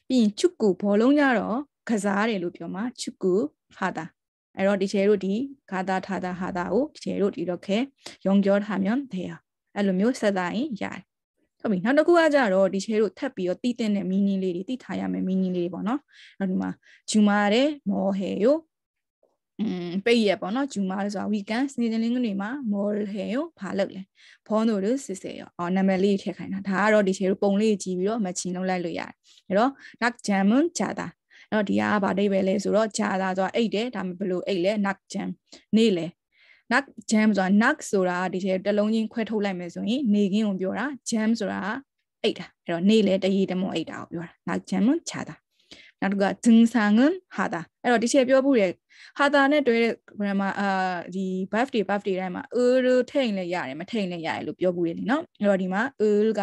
ပြီးရင်ချုပ်ကူဘောလုံးကြတော့ကစားတယ်လို့ပြောမှာချုပ်ကူဟာတာအဲ့တော့ဒီချေတို့ဒီဂါတာထာတာဟာတာကိုဒီချေတို့ဒီတော့ခဲယုံကြောထားမြန်တယ်အဲ့လိုမျိုးဆက်သားရင်ရတယ်ဟုတ်ပြီနောက်တစ်ခုကကြတော့ဒီချေတို့ထပ်ပြီးတော့တီးတဲ့မီနီလေးတွေတီးထားရမယ်မီနီလေးတွေပေါ့နော်နောက်ဒီမှာဂျူမာရဲမော်ဟေယိုပိတ်ရပေါ့နော်ဂျူမာလို့ဆိုတာ weekend စနေတနင်္ဂနွေမှာ model ဟဲ့ရောဘာလုပ်လဲဖုန်းတို့လို့စစ်စစ်ရောအော်နံပါတ်လေးထည့်ခိုင်းတာဒါကတော့ဒီချေတို့ပုံလေးကြည့်ပြီးတော့ matching လုပ်လိုက်လို့ရတယ်အဲ့တော့ nak jamun jada အဲ့တော့ဒီကဘာတိပဲလဲဆိုတော့ jada ဆိုတာအိတ်တယ်ဒါမှဘလို့အိတ်လဲ nak jam နေလဲ nak jam ဆိုတာ nak ဆိုတာဒီချေတလုံးချင်းခွဲထုတ်လိုက်မယ်ဆိုရင်နေခင်းကိုပြောတာ jam ဆိုတာအိတ်တာအဲ့တော့နေလဲတရေတမွန်အိတ်တာကိုပြောတာ nak jamun jada နောက်တစ်ခုက jing sangun hada အဲ့တော့ဒီချေပြောမှုရဲ့ဟာတာနဲ့တွဲတဲ့ grammar အာဒီ verb တွေ verb တွေတိုင်းမှာ ul ထိန်လည်းရတယ်မထိန်လည်းရတယ်လို့ပြောဘူးလေနော်အဲ့တော့ဒီမှာ ul က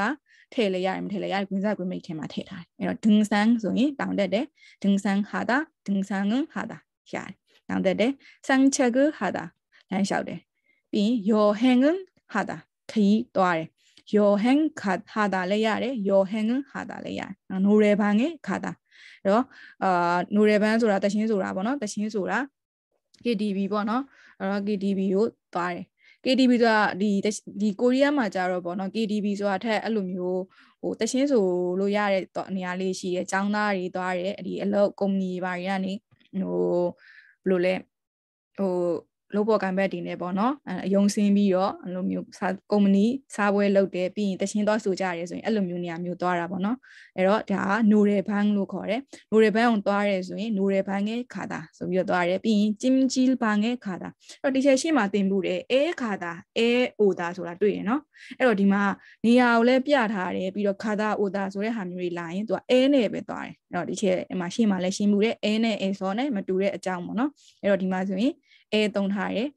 ထည့်လည်းရတယ်မထည့်လည်းရတယ်ဂွင်းစားဂွင်းမိတ်ထဲမှာထည့်ထားတယ်အဲ့တော့ဒင်းဆန်းဆိုရင်တောင်းတက်တယ်ဒင်းဆန်းဟာတာဒင်းဆန်းဟာတာရတယ်တောင်းတက်တယ်ဆန်းချက်ကဟာတာလမ်းလျှောက်တယ်ပြီးရင်ယောဟန်ဟာတာခရီးသွားတယ်ယောဟန်ခါဟာတာလည်းရတယ်ယောဟန်ဟာတာလည်းရတယ်နော်နိုရယ်ဘာငယ်ခါတာအဲ့တော့အာနိုရယ်ဘန်းဆိုတာတရှင်းဆိုတာပေါ့နော်တရှင်းဆိုတာ KDB ပေါ့နော်အဲ့တော့ KDB ကိုသွားတယ် KDB ဆိုတာဒီဒီကိုရီးယားမှာကြတော့ပေါ့နော် KDB ဆိုတာထက်အဲ့လိုမျိုးဟိုတရှင်းဆို လို့ရတဲ့နေရာလေးရှိတယ်။ចောင်းသားတွေသွားတယ်။ဒီအလုပ်ကုမ္ပဏီဘာတွေကနေဟိုဘယ်လိုလဲဟိုလုပ်ဖို့ကံဘက်တင်နေပေါ့နော်အယုံစင်းပြီးတော့အဲ့လိုမျိုးကုမ္ပဏီစားပွဲလုပ်တယ်ပြီးရင်တချင်းသွားဆိုကြရဲဆိုရင်အဲ့လိုမျိုးနေရာမျိုးသွားတာပေါ့နော်အဲ့တော့ဒါက nodal bank လို့ခေါ်တယ် nodal bank ကိုသွားရဲဆိုရင် nodal bank ရဲ့ခါတာဆိုပြီးတော့သွားရဲပြီးရင် jimjil bank ရဲ့ခါတာအဲ့တော့ဒီချက်ရှိမှသင်မှုတယ် a ခါတာ a order ဆိုတာတွေ့ရနော်အဲ့တော့ဒီမှာနေရာကိုလည်းပြထားတယ်ပြီးတော့ခါတာ order ဆိုတဲ့ဟာမျိုးတွေလာရင်သူက a နဲ့ပဲသွားတယ်အဲ့တော့ဒီချက်အမှရှိမှလည်းရှင်းမှုတယ် a နဲ့ a ဆိုနဲ့မတူတဲ့အကြောင်းပေါ့နော်အဲ့တော့ဒီမှာဆိုရင်အဲသုံးထားတယ်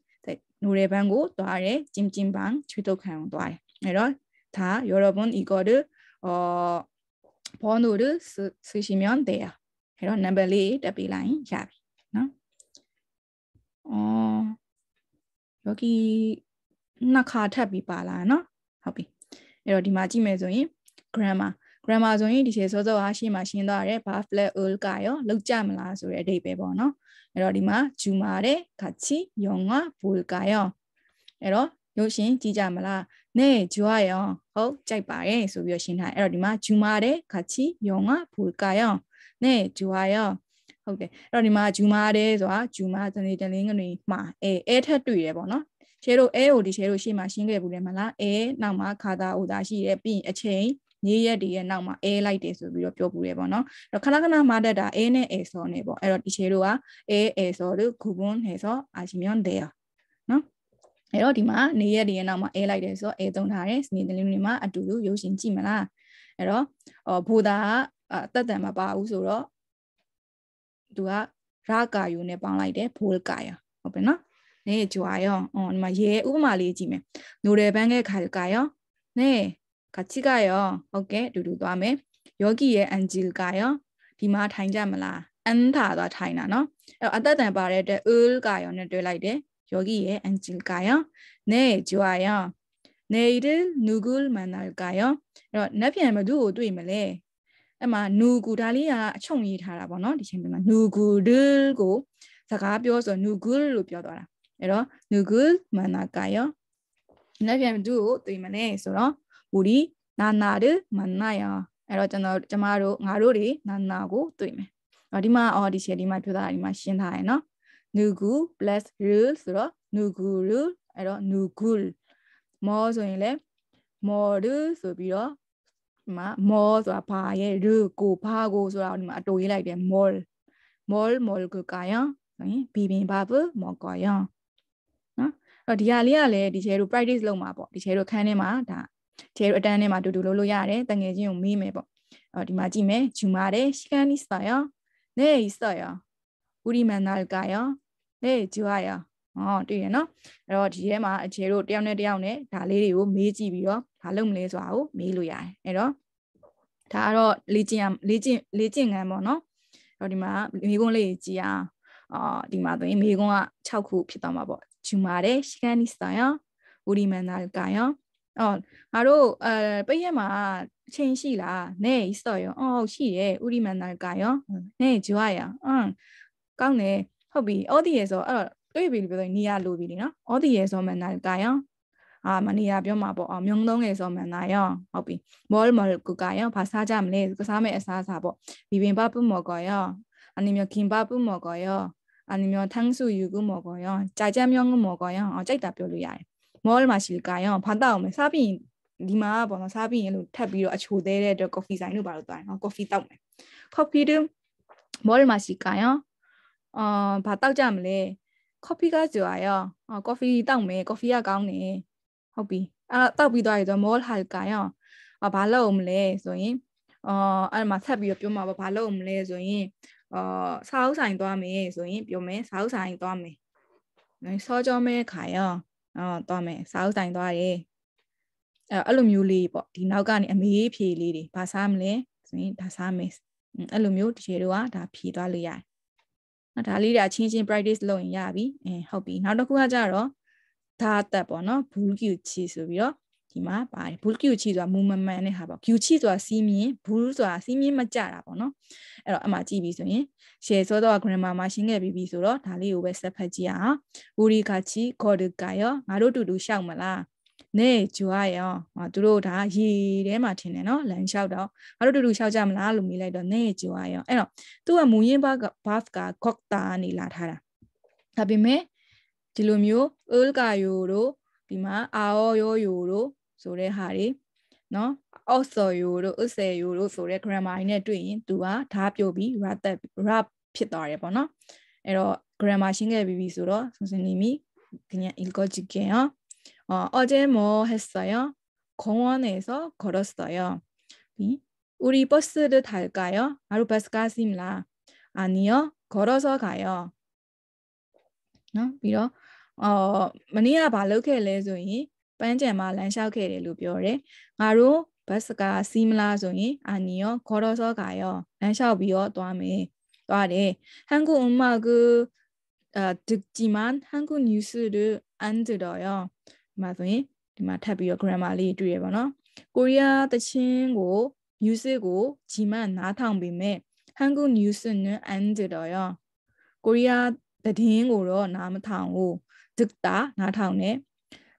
နိုရယ်ဘန်ကိုသွားတယ်ဂျင်ဂျင်ဘန်ချွေတုတ်ခံအောင်သွားတယ်အဲ့တော့ဒါယောရဘွန်ဤကောဒအော်ဘောနိုရဆူရှိမြန်တဲ့အဲ့တော့နံပါတ်လေးတက်ပေးလိုက်ရပြီနော်အော်ယောဂီနှစ်ခါထပ်ပြီးပါလာနော်ဟုတ်ပြီအဲ့တော့ဒီမှာကြည့်မယ်ဆိုရင် grammar grammar ဆိုရင်ဒီချက်စောစောဟာရှေ့မှာရှင်းသွားတယ်ဘာ flat ul ကရောလောက်ကြမလားဆိုတဲ့အဓိပ္ပာယ်ပေါ့နော်အဲ့တော့ဒီမှာဂျူမာတဲ့ခါချီယောငါဘူလ်ကရောအဲ့တော့ရုပ်ရှင်ကြည့်ကြမလားနဲဂျွာရောဟုတ်ကြိုက်ပါရဲ့ဆိုပြီးတော့ရှင်းထားအဲ့တော့ဒီမှာဂျူမာတဲ့ခါချီယောငါဘူလ်ကရောနဲဂျွာရောဟုတ်တယ်အဲ့တော့ဒီမှာဂျူမာတဲ့ဆိုတာဂျူမာတနေတလင်းကနေမှာအဲအဲထက်တွေ့တယ်ပေါ့နော်ရှဲတို့အဲကိုဒီရှဲတို့ရှေ့မှာရှင်းခဲ့ဘူးတယ်မလားအဲနောက်မှာခါသာဥသာရှိတယ်ပြီးရင်အချိန်ညေးရက်တွေရဲ့နောက်မှာအဲလိုက်တယ်ဆိုပြီးတော့ပြောပူတယ်ပေါ့နော်အဲ့တော့ခဏခဏမှားတတ်တာအဲနဲ့အဲစောနဲ့ပေါ့အဲ့တော့ဒီချေတို့ကအဲအဲစောတို့ဂူဘွန်းနေစောအာဂျီမျွန်တဲ့နော်အဲ့တော့ဒီမှာနေရက်တွေရဲ့နောက်မှာအဲလိုက်တယ်ဆိုတော့အဲသုံးထားတယ်စနေတလူတွေမှာအတူတူရုပ်ရှင်ကြည့်မလားအဲ့တော့ဘိုတာကအသက်တန်မပါဘူးဆိုတော့သူကရာကာယိုနဲ့ပေါင်းလိုက်တယ်ဘိုလ်ကာယာဟုတ်ပြီနော်နေကြွာရောအော်ဒီမှာရဲဥပမာလေးကြည့်မယ်နိုဒယ်ဘန်းကခါကာယောနေ같이가 요. 오케 이. 두루도하면여기에앉을까 요? 디마타인자말 라. 안타다타이나 너. 아따단바레데을가요는들라이 데. 여기에앉을까 요? 네, 좋아 요. 내일누굴만날까 요? 그럼내편에누구또있을 래? အဲ့မှာနူဂူဒါလေးကအချုံရေးထားတာပေါ့နော်ဒီချိန်မှာနူဂူဒူကိုစကားပြောဆိုနူဂူလို့ပြောသွားတာအဲ့တော့နူဂူမနာကာယောနောက်ပြန်သူ့ကိုတွေ့မလဲဆိုတော့ဘူဒီနာနာရမနာယာအဲ့တော့ကျွန်တော်ကျမတို့ငါတို့တွေနာနာကိုတွေ့မယ်အော်ဒီမှာအော်ဒီချက်ဒီမှာပြောတာဒီမှာရှင်းထားရယ်နော် nugu plus rule ဆိုတော့ nugu rule အဲ့တော့ nugul မောဆိုရင်လည်း modu ဆိုပြီးတော့ဒီမှာ mall ဆိုတာဘာရဲ့ rule ကိုဘာကိုဆိုတာဒီမှာအတူရေးလိုက်တယ် mall mall mall ကိုကာယဆိုရင်ဘီဘင်ဘာဘမောကာယနော်အဲ့တော့ဒီဟာလေးကလည်းဒီချဲတို့ practice လုပ်မှာပေါ့ဒီချဲတို့ခန်းထဲမှာဒါတကယ်လို့အတန်းထဲမှာတူတူလုပ်လို့ရတယ်တငယ်ချင်းကိုမေးမယ်ပေါ့အော်ဒီမှာကြည့်မယ်ဂျူမာတယ်ရှီကန်နီစတာယော네있어요우리만날까요네좋아요ဟောတွေ့ရနော်အဲ့တော့ဒီထဲမှာအခြေတို့တယောက်နဲ့တယောက်နဲ့ဒါလေးတွေကိုမေးကြည့်ပြီးတော့ဘာလုပ်မလဲဆိုတာကိုမေးလို့ရတယ်အဲ့တော့ဒါကတော့လေ့ကျင့်လေ့ကျင့်လေ့ကျင့်ခန်းပေါ့နော်အဲ့တော့ဒီမှာမေးခွန်းလေးကြည့်အောင်အာဒီမှာဆိုရင်မေးခွန်းက6ခုဖြစ်သွားမှာပေါ့ဂျူမာတယ်ရှီကန်နီစတာယော우리만날까요 어, 바로 어, 삐에마 체인 씨라. 네, 있어요. 어, 시에 우리 만날까요? 네, 좋아요. 응. 깡네. 허비 어디에서 어, 삐비리보다 니야 루비리나 어디에서 만날까요? 아, 마니야병마 보. 어, 명동에서 만나요. 허비. 뭘 먹을까요? 바사잠네그 다음에 사사보. 비빔밥은 먹어요. 아니면 김밥은 먹어요. 아니면 탕수육은 먹어요. 짜장면은 먹어요. 어, 짜다 별로야. mall မှာရှိကာရောဘာတောက်အောင်မယ်စားပြီးရင်ဒီမှာပေါ့နော်စားပြီးရင်လို့ထပ်ပြီးတော့အချိုသေးတဲ့အတွက် coffee ဆိုင်လို့ပါလို့သွားတယ်နော် coffee တောက်မယ် coffee တို့ mall မှာရှိကာရောအာဘာတောက်ကြမလဲ coffee ကကြွာရော coffee တောက်မယ် coffee ကကောင်းတယ်ဟုတ်ပြီအဲ့တောက်ပြီးသွားရင်တော့ mall ဟာကာရောဘာလုပ်အောင်မလဲဆိုရင်အာအဲ့မှာဆက်ပြီးတော့ပြောမှာပါဘာလုပ်အောင်မလဲဆိုရင်အာစာအုပ်ဆိုင်သွားမယ်ဆိုရင်ပြောမယ်စာအုပ်ဆိုင်သွားမယ်နော်စောကြောမဲခါရောအော်သွားမယ်စာအုပ်ဆိုင်သွားတယ်အဲအဲ့လိုမျိုးလေးပေါ့ဒီနောက်ကနေအမေးဖြေလေးတွေဘာစားမလဲဆိုရင်ဒါစားမယ်အဲ့လိုမျိုးတကယ်တော့ဒါဖြေသွားလို့ရတယ်နော်ဒါလေးတွေအချင်းချင်း practice လုပ်ရင်ရပြီအဲဟုတ်ပြီနောက်တစ်ခုကကြတော့ဒါအသက်ပေါ့နော် blue cue ချီဆိုပြီးတော့ဒီမှာပါတယ်ဘူးကူချီဆိုတာမူမမှန်တဲ့ဟာပေါ့ကူချီဆိုတာစီးမြင်ဘူးဆိုတာစီးမြင်မကြတာပေါ့နော်အဲ့တော့အမှကြည့်ပြီးဆိုရင်ရှယ်ဆိုတော့ grammar မှာရှင်းခဲ့ပြီးပြီဆိုတော့ဒါလေးကိုပဲဆက်ဖတ်ကြည့်အောင်ဘူရီကာချီခေါ်ဒကာယောငါတို့တူတူရှောက်မလားနေကြွားရောဟာသူတို့ဒါရေထဲမှာထင်တယ်နော်လမ်းလျှောက်တော့ငါတို့တူတူလျှောက်ကြမလားလို့မေးလိုက်တော့နေကြွားရောအဲ့တော့သူကမူရင်းဘတ်ဘတ်ကကော့တာနေလာထားတာဒါပေမဲ့ဒီလိုမျိုး old ကယိုတို့ဒီမှာအာရောရောယိုတို့ဆိုတဲ့ဟာတွေနော် also you တို့ use you တို့ဆိုတဲ့ grammar နဲ့တွေ့ရင် तू ကဓာတ်ပြုတ်ပြီး rap rap ဖြစ်သွားတယ်ပေါ့နော်အဲ့တော့ grammar ရှင်းခဲ့ပြီးပြီဆိုတော့စင်နေမိ그냥 읽어줄게요. 어, 어제 뭐 했어요? 공원에서 걸었어요. 우리 버스를 탈까요? 바로 버스 가십니다. 아니요, 걸어서 가요. 어, 이러 어, 만약 발로케 레소이 ပန်းကြံမှာလမ်းလျှောက်ခဲ့တယ်လို့ပြောတယ်။ငါတို့ဘတ်စကာစီးမလားဆိုရင်အာနီရောခေါ်တော်စောကရောလမ်းလျှောက်ပြီးတော့သွားမယ်။သွားတယ်။ဟန်ကူအမကူအာဒီဂျီမန်ဟန်ကူနျူးစရအန်တူတော်ရောဒီမှာဆိုရင်ဒီမှာထပ်ပြီးတော့ grammar လေးတွေ့ရပါတော့။ကိုရီးယားတချင်းကို music ကိုဂျီမန်နားထောင်ပေမဲ့ဟန်ကူနျူးစနအန်တူတော်ရောကိုရီးယားသတင်းကိုတော့နားမထောင်ဘူး။ဒစ်တာနားထောင်တယ်။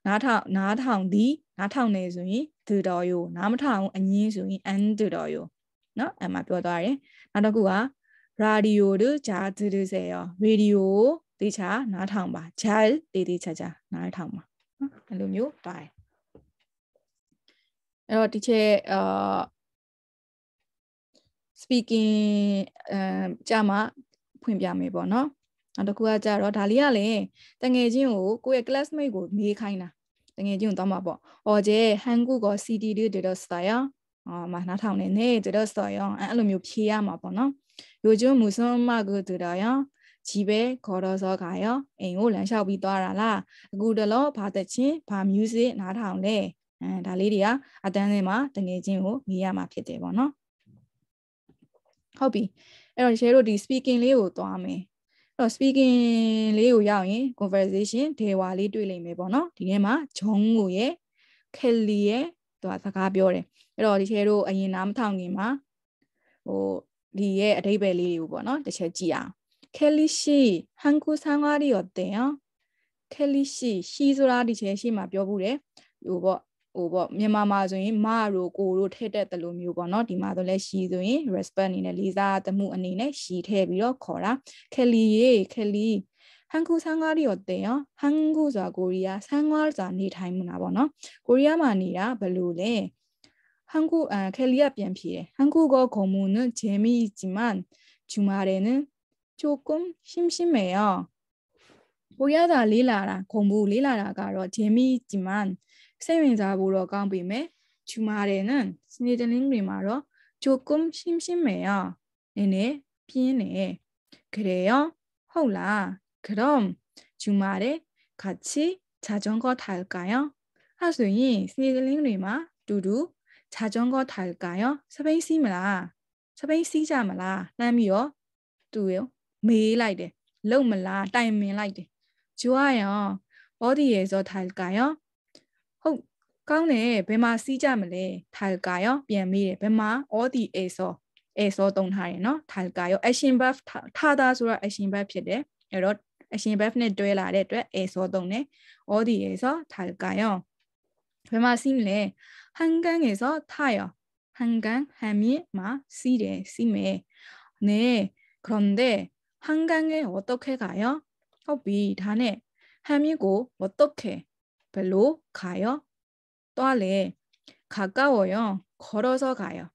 နားထောင်နားထောင်သည်နားထောင်နေဆိုရင်သူတော်ယိုနားမထောင်အငင်းဆိုရင်အန်သူတော်ယိုနော်အဲ့မှာပြောသွားတယ်နောက်တစ်ခုကရာဒီယိုတို့ဂျာသူတို့စေရောရေဒီယိုတေချာနားထောင်ပါဂျာတေတေချာချာနားထောင်ပါနော်အဲ့လိုမျိုးပါတယ်အဲ့တော့ဒီချက်အာ speaking အဲကြာမှဖွင့်ပြမယ်ပေါ့နော်နောက်တစ်ခုကကြတော့ဒါလေးကလည်းတငယ်ချင်းကိုကိုယ့်ရဲ့ classmate ကိုမေးခိုင်းတာတငယ်ချင်းကိုသွားမှာပေါ့။အော်ကျဲဟန်ကူကို CD လေးတွေတော့စတာရ။အာမနားထောင်နေနေတွေတော့စတာရ။အဲ့လိုမျိုးဖြေရမှာပေါ့နော်။ရိုကျုံမူဆွန်မကူတူတော့ရ။ကြီးပဲခေါ်တော့စောကရ။အိမ်ကိုလမ်းလျှောက်ပြီးသွားတာလား။အခုတလောဘာသက်ချင်းဘာ music နားထောင်လဲ။အဲဒါလေးတွေကအတန်းထဲမှာတငယ်ချင်းကိုမိရမှာဖြစ်တယ်ပေါ့နော်။ဟုတ်ပြီ။အဲ့တော့ share တို့ဒီ speaking လေးကိုသွားမယ်။တော့ speaking လေးကိုရောက်ရင် conversation ဒေဝါလေးတွေ့လိမ့်မယ်ပေါ့နော်ဒီထဲမှာဂျုံကိုရဲ့ခယ်လီရဲ့သူကစကားပြောတယ်အဲ့တော့ဒီထဲတို့အရင်နားမထောင်ခင်မှာဟိုဒီရဲ့အတိတ်ပဲလေးတွေကိုပေါ့နော်တစ်ချက်ကြည့်အောင်ခယ်လီရှိဟန်ကူဆန်ကားရီရောတင်ခယ်လီရှိရှိဆိုတာဒီချက်ရှိမှပြောဘူးတယ်ဟိုပေါ့ဟိုပေါ့မြန်မာမှာဆိုရင်မရိုကိုရိုထည့်တဲ့တလို့မျိုးပေါ့နော်ဒီမှာဆိုလဲရှီဆိုရင် respect အနေနဲ့လေးစားသမှုအနေနဲ့ရှီထည့်ပြီးတော့ခေါ်တာခလီရေခလီဟန်ကူဆန်ကားရီတော့တင်ရဟန်ကူဆိုတာကိုရီးယားဆန်ကားဆိုတာနေထိုင်မှုနာပေါ့နော်ကိုရီးယားမှာနေတာဘယ်လိုလဲဟန်ကူအဲခလီကပြန်ဖြေတယ်ဟန်ကူကဂုံမှုနဲ့ဂျေမီဂျီမန်ဂျူမာရဲနဲ့ချိုကွမ်ရှင်းရှင်းမေရကိုရီးယားသာလေးလာတာဂုံဘူးလေးလာတာကတော့ဂျေမီဂျီမန်세 명이서 보러 간 김에 주말에는 스니들링리 말로 조금 심심해요. 네네 비네. 그래요? 헐라. 그럼 주말에 같이 자전거 탈까요? 하수이 스니들링리마 두루 자전거 탈까요? 서베이시마라. 서베이시자마라. 남이요. 두요. 메일라이데 롱말라. 다메일라이데 좋아요. 어디에서 탈까요? ဟုတ်ကောင်းတယ်ဘယ်မှာစီးကြမလဲထိုင်ကာရောပြန်မေးတယ်ဘယ်မှာ all the a ဆို a ဆိုတုံးထားတယ်နော်ထိုင်ကာရော action verb ထားတာဆိုတော့ action verb ဖြစ်တယ်အဲ့တော့ action verb နဲ့တွဲလာတဲ့အတွက် a ဆိုတုံးတယ် all the a ဆိုထိုင်ကာရောဘယ်မှာစီးမလဲဟန်ကန်ငယ်ဆိုထားရောဟန်ကန်ဟန်မြင့်မှာစီးတယ်စီးမယ်네그런데한강에어떻게가요ဟုတ်ပြီဒါနဲ့ဟန်မြင့်ကို어떻게별로가 요? 또래가까워 요. 걸어서가 요.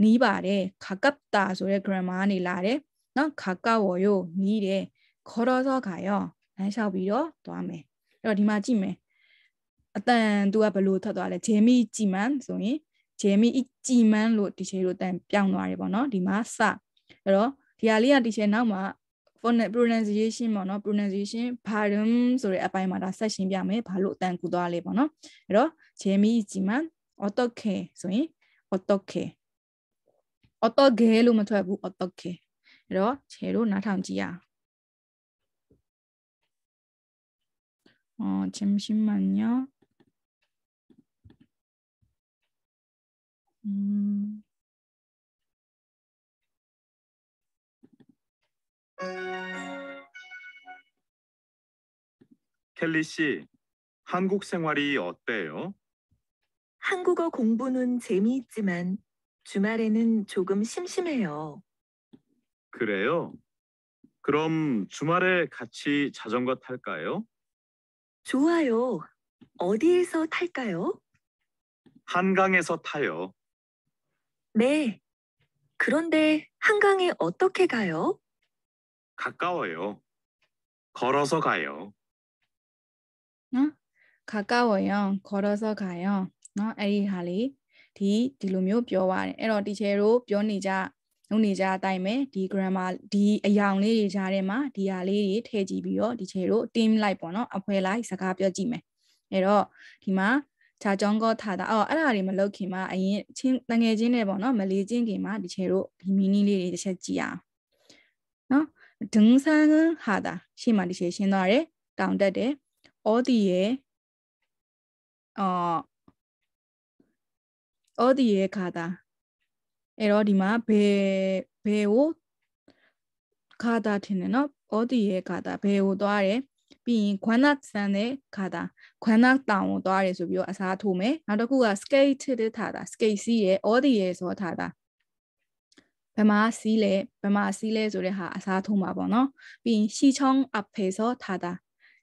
니발에가깝다소리 grammar 이라 래. 너가까워 요. 니래걸어서가 요. လမ်းလျှောက်ပြီးတော့သွားမယ်အဲ့တော့ဒီမှာကြည့်မယ်အတန်သူကဘလို့ထွက်သွားလဲဂျေမီကြည်မန်ဆိုရင်ဂျေမီကြည်မန်လို့တီချေတို့အတန်ပြောင်းသွားတယ်ပေါ့နော်ဒီမှာစအဲ့တော့ဒီဟာလေးကတီချေနောက်မှာ pronunciation ပေါ့နော် pronunciation 발음ဆိုတဲ့အပိုင်းမှာဒါ section ပြမယ်ဘာလို့အတန်ကူသွားလဲပေါ့နော်အဲ့တော့재미있지만어떻게ဆိုရင်어떻게어떻게လို့မထွက်ဘူး어떻게အဲ့တော့ခြေတို့နားထောင်ကြည့်ရအောင်어잠시만요음 켈리 씨, 한국 생활이 어때요? 한국어 공부는 재미있지만 주말에는 조금 심심해요. 그래요? 그럼 주말에 같이 자전거 탈까요? 좋아요. 어디에서 탈까요? 한강에서 타요. 네. 그런데 한강에 어떻게 가요? 가까워 요. 걸어서가 요. 나가까워 요. 걸어서가 요. เนาะအဲ့ဒီဟာလေဒီဒီလိုမျိုးပြောပါတယ်အဲ့တော့ teacher တို့ပြောနေကြလုပ်နေကြအတိုင်းပဲဒီ grammar ဒီအယောင်လေးတွေကြားထဲမှာဒီဟာလေးတွေထည့်ကြည့်ပြီးတော့ teacher တို့ team လိုက်ပေါ့เนาะအဖွဲ့လိုက်စကားပြောကြည့်မယ်အဲ့တော့ဒီမှာဂျာကြောင်းကထားတာအော်အဲ့ဒါတွေမလုပ်ခင်မှာအရင်ချင်းတငယ်ချင်းတွေပေါ့เนาะမလေးချင်းခင်မှာ teacher တို့ဒီ meaning လေးတွေတစ်ချက်ကြည့်အောင်เนาะ등산은하 다. 시말이제일신나 래. 다운데데어디에어어디에가 다. 에러디마배배오가다되는어어디에가다배우도아래ပြီးရင်ခွမ်းနတ်ဆန်တဲ့ခါတာခွမ်းနတ်တောင်ကိုသွားရဲဆိုပြီးတော့အစားထိုးမယ်နောက်တစ်ခုက skate ထစ်ထားတာ skate စီးရဲ audio ရဲဆိုထားတာမှာစီးလဲဘမှာစီးလဲဆိုတဲ့ဟာအစားထိုးမှာပေါ့နော်ပြီးရင်ရှီချောင်းအဖေဆိုထားတာ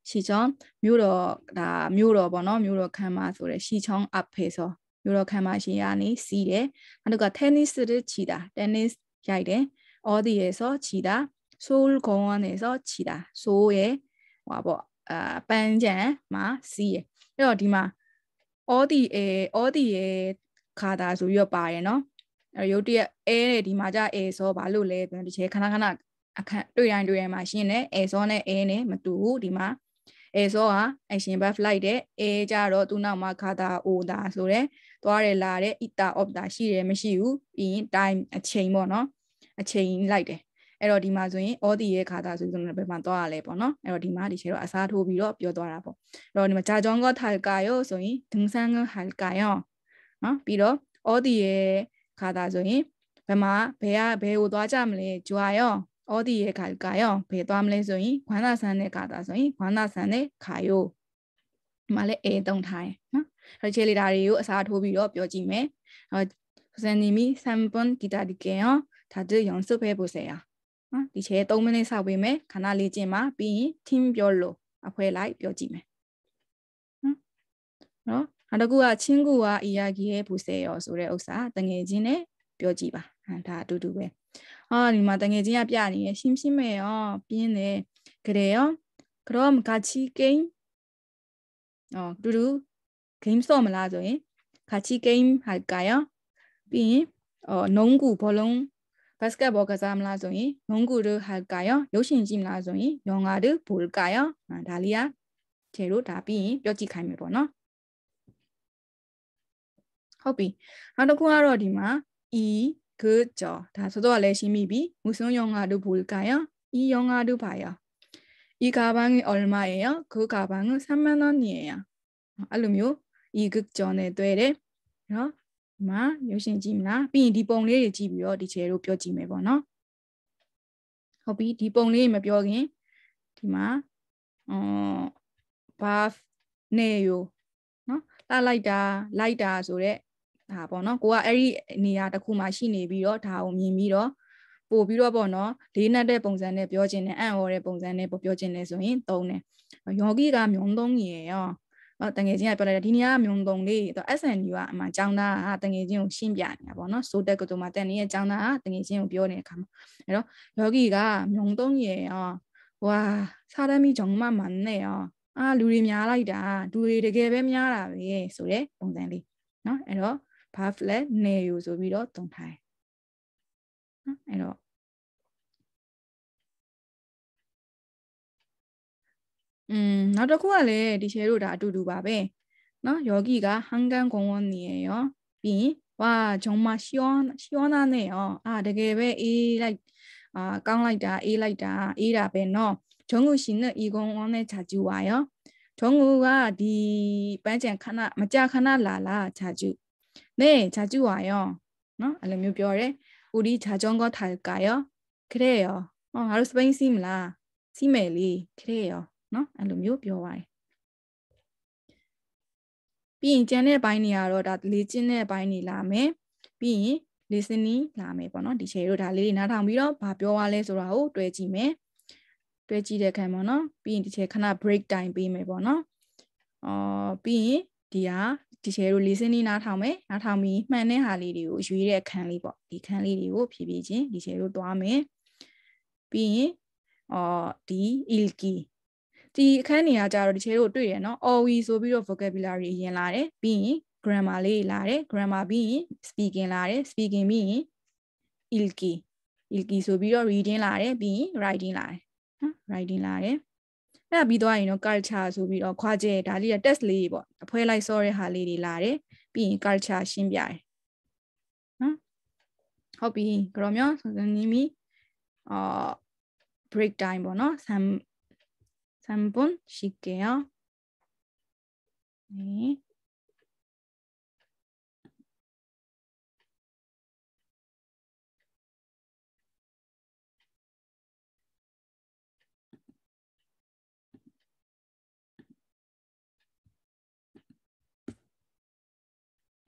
ရှီချောင်းမြို့တော်ဒါမြို့တော်ပေါ့နော်မြို့တော်ခမ်းမဆိုတဲ့ရှီချောင်းအဖေဆိုမြို့တော်ခမ်းမရှိရနေစီးတယ်နောက်တစ်ခါ tennis တွေချီတာ tennis ရိုက်တယ် audio ရယ်ဆိုချီတာ soul ကောင်းကနေဆိုချီတာ soul ရယ်ဟောပေါ့အာပန်းချံမှာစီးရယ်အဲ့တော့ဒီမှာ audio audio ခါတာဆိုပြီးတော့ပါတယ်နော်အဲ့ရုတ်တရက်အဲတဲ့ဒီမှာကြအဲဇောဘာလို့လဲပြန်တစ်ချက်ခဏခဏအခန့်တွေ့တိုင်းတွေ့တိုင်းမှာရှင်းတယ်အဲဇောနဲ့အဲနဲ့မတူဘူးဒီမှာအဲဇောကအရှင်ဘတ်လိုက်တဲ့အဲကြတော့သူ့နောက်မှာခါတာအိုတာဆိုတဲ့သွားတယ်လာတဲ့ ita of ta ရှိတယ်မရှိဘူးပြီးရင် time အချိန်ပေါ့နော်အချိန်လိုက်တယ်အဲ့တော့ဒီမှာဆိုရင်အော်ဒီရဲ့ခါတာဆိုဆိုတော့ဘယ်မှာသွားရလဲပေါ့နော်အဲ့တော့ဒီမှာဒီချေတော့အစားထိုးပြီးတော့ပြောသွားတာပေါ့အဲ့တော့ဒီမှာဂျာဂျွန်ကထာကာယောဆိုရင်ဒင်းဆန်ကဟာကာယောနော်ပြီးတော့အော်ဒီရဲ့ခါသာဆိုရင်ဘမဘယ်ကဘယ်ကိုသွားကြမလဲကြွာရောဩဒီရဲ့ခါကာရောဘယ်သွားမလဲဆိုရင်ခွမ်းသာဆန်းတဲ့ခါသာဆိုရင်ခွမ်းသာဆန်းတဲ့ခါယောဒီမှာလည်းအဲတုံထားတယ်နော်အဲ့ဒီခြေလေးဓာတ်တွေကိုအစားထိုးပြီးတော့ပြောကြည့်မယ်အော်စန်နီမီဆမ်ပွန်ဂီတာဒီကေယောဒါတို့ရောင်စုပဲပို့စေရနော်ဒီခြေ3မိနစ်ဆောက်ပေးမယ်ခဏလေးကျင်မှာပြီးရင် team ပြောလို့အဖွဲလိုက်ပြောကြည့်မယ်နော်နောက်တစ်ခုကချင်းကူဝါအီယာဂီရဲ့ဘူဆေရောဆိုတဲ့ဥစ္စာတငယ်ချင်းနဲ့ပြောကြည့်ပါဒါအတူတူပဲအော်ဒီမှာတငယ်ချင်းကပြနေရရှင်းရှင်းမဲ့ရောပြင်းတယ်ကလေးရောကတော့ဂါချီဂိမ်းအော်တူတူ game ဆော့မလားဆိုရင်ဂါချီ game ဟာကာယပြီးရင်အော်နုံးကူဘောလုံး basket ball ကစားမလားဆိုရင်နုံးကူတို့ဟာကာယရုပ်ရှင်ကြည့်မလားဆိုရင်ယောင်ငါတို့ဘူကာယဒါလေးကခြေတို့ဒါပြီးရင်ပြောကြည့်ခိုင်းမယ်ပေါ့နော်ဟုတ်ပြီနောက်တစ်ခုကတော့ဒီမှာ e good ကြောဒါဆိုတော့လည်းရှိမိပြီမူဆွန်ယောင်္ဂတို့ဘူလကယဤယောင်္ဂတို့ပါယဤကဘာငိအော်မယကုကဘာငိဆမန်နောနီယအဲ့လိုမျိုး e good ကြောနဲ့တွဲတယ်နော်ဒီမှာရုပ်ရှင်ကြည့်မလားပြီးရင်ဒီပုံလေးတွေကြည့်ပြီးတော့ဒီချေတို့ပြောကြည့်မယ်ပေါ့နော်ဟုတ်ပြီဒီပုံလေးမပြောခင်ဒီမှာအမ် buff နေယောနော်လာလိုက်တာလိုက်တာဆိုတော့တာပေါ့နော်ကိုကအဲ့ဒီနေရာတစ်ခုမှာရှိနေပြီးတော့ဒါကိုမြင်ပြီးတော့ပို့ပြီးတော့ပေါ့နော်လေးနက်တဲ့ပုံစံနဲ့ပြောခြင်းနဲ့အံ့ဩတဲ့ပုံစံနဲ့ပြောခြင်းလဲဆိုရင်သုံးတယ်ယောဂီကမြုံသုံးရေရောအော်တငယ်ချင်းကပြောလိုက်တယ်ဒီနေရာကမြုံသုံးလေးတော့ SNU ကအမှចောင်းသားကတငယ်ချင်းကိုရှင်းပြနေတာပေါ့နော်ဆိုတက်ကတော့မှတက်နေတဲ့ចောင်းသားကတငယ်ချင်းကိုပြောနေတဲ့အခါမှာအဲ့တော့ယောဂီကမြုံသုံးရေရောဝါစာတမ်းမိကြောင့်မမှန်နဲ့ရောအာလူတွေများလိုက်တာလူတွေတကယ်ပဲများတာပဲဆိုတဲ့ပုံစံလေးเนาะအဲ့တော့ buff လဲနေယူဆိုပြီးတော့သုံးထားတယ်နော်အဲ့တော့อืมနောက်တစ်ခုကလည်းဒီရှဲတို့ဒါအတူတူပါပဲနော်ယောဂီကဟန်ကန်ဂုံဝနေရောပြီးရင်ဝါဂျုံမရှောရှောနာနဲ့ရောအာတကယ်ပဲအေးလိုက်အာကောင်းလိုက်တာအေးလိုက်တာအေးတာပဲเนาะဂျုံကိုရှင်နဲ့ဤဂုံဝနဲ့ခြာကျူပါရောဂျုံကဒီပန်းချံခဏမကြခဏလာလာခြာကျူ네자주와 요. 어? 알레묘뼈 래. 우리자전거탈까 요? 그래 요. 어, 나도스페인씨임 라. 씨멜 리. 그래 요. 어? 알레묘뼈와 요. ပြီးရင်ကျန်တဲ့ဘိုင်းတွေကတော့ဒါလေ့ကျင့်တဲ့ဘိုင်းတွေလာမယ်ပြီးရင် listening လာမယ်ပေါ့နော်ဒီချိန်တို့ဒါလေးတွေနားထောင်ပြီးတော့ဘာပြောသွားလဲဆိုတာကိုတွေ့ကြည့်မယ်တွေ့ကြည့်တဲ့ခံပေါ့နော်ပြီးရင်ဒီချိန်ခဏ break time ပေးမယ်ပေါ့နော်အော်ပြီးရင်ဒီဟာတီချယ်တို့လေးစင်းလေးနားထောင်မယ်နားထောင်ပြီးမှန်တဲ့ဟာလေးတွေကိုရွေးတဲ့အခန်းလေးပေါ့ဒီခန်းလေးတွေကိုဖြည်းဖြည်းချင်းတီချယ်တို့သွားမယ်ပြီးရင်အော်ဒီ ilki ဒီအခန်းနေရာကြတော့တီချယ်တို့တွေ့ရနော် or we ဆိုပြီးတော့ vocabulary အရင်လာတယ်ပြီးရင် grammar လေးလာတယ် grammar ပြီးရင် speaking လာတယ် speaking ပြီးရင် ilki ilki ဆိုပြီးတော့ reading လာတယ်ပြီးရင် writing လာတယ်နော် writing လာတယ်အဲ့ဒါပြီးသွားရင်တော့ culture ဆိုပြီးတော့ခွာကျဲဒါလေးက test လေးပေါ့အဖွဲလိုက်စောတဲ့ဟာလေးတွေလာတယ်ပြီးရင် culture ရှင်းပြတယ်နော်ဟုတ်ပြီကြော်မျိုးဆိုစနီမီအာ break time ပေါ့နော်3 3분 쉴게요 네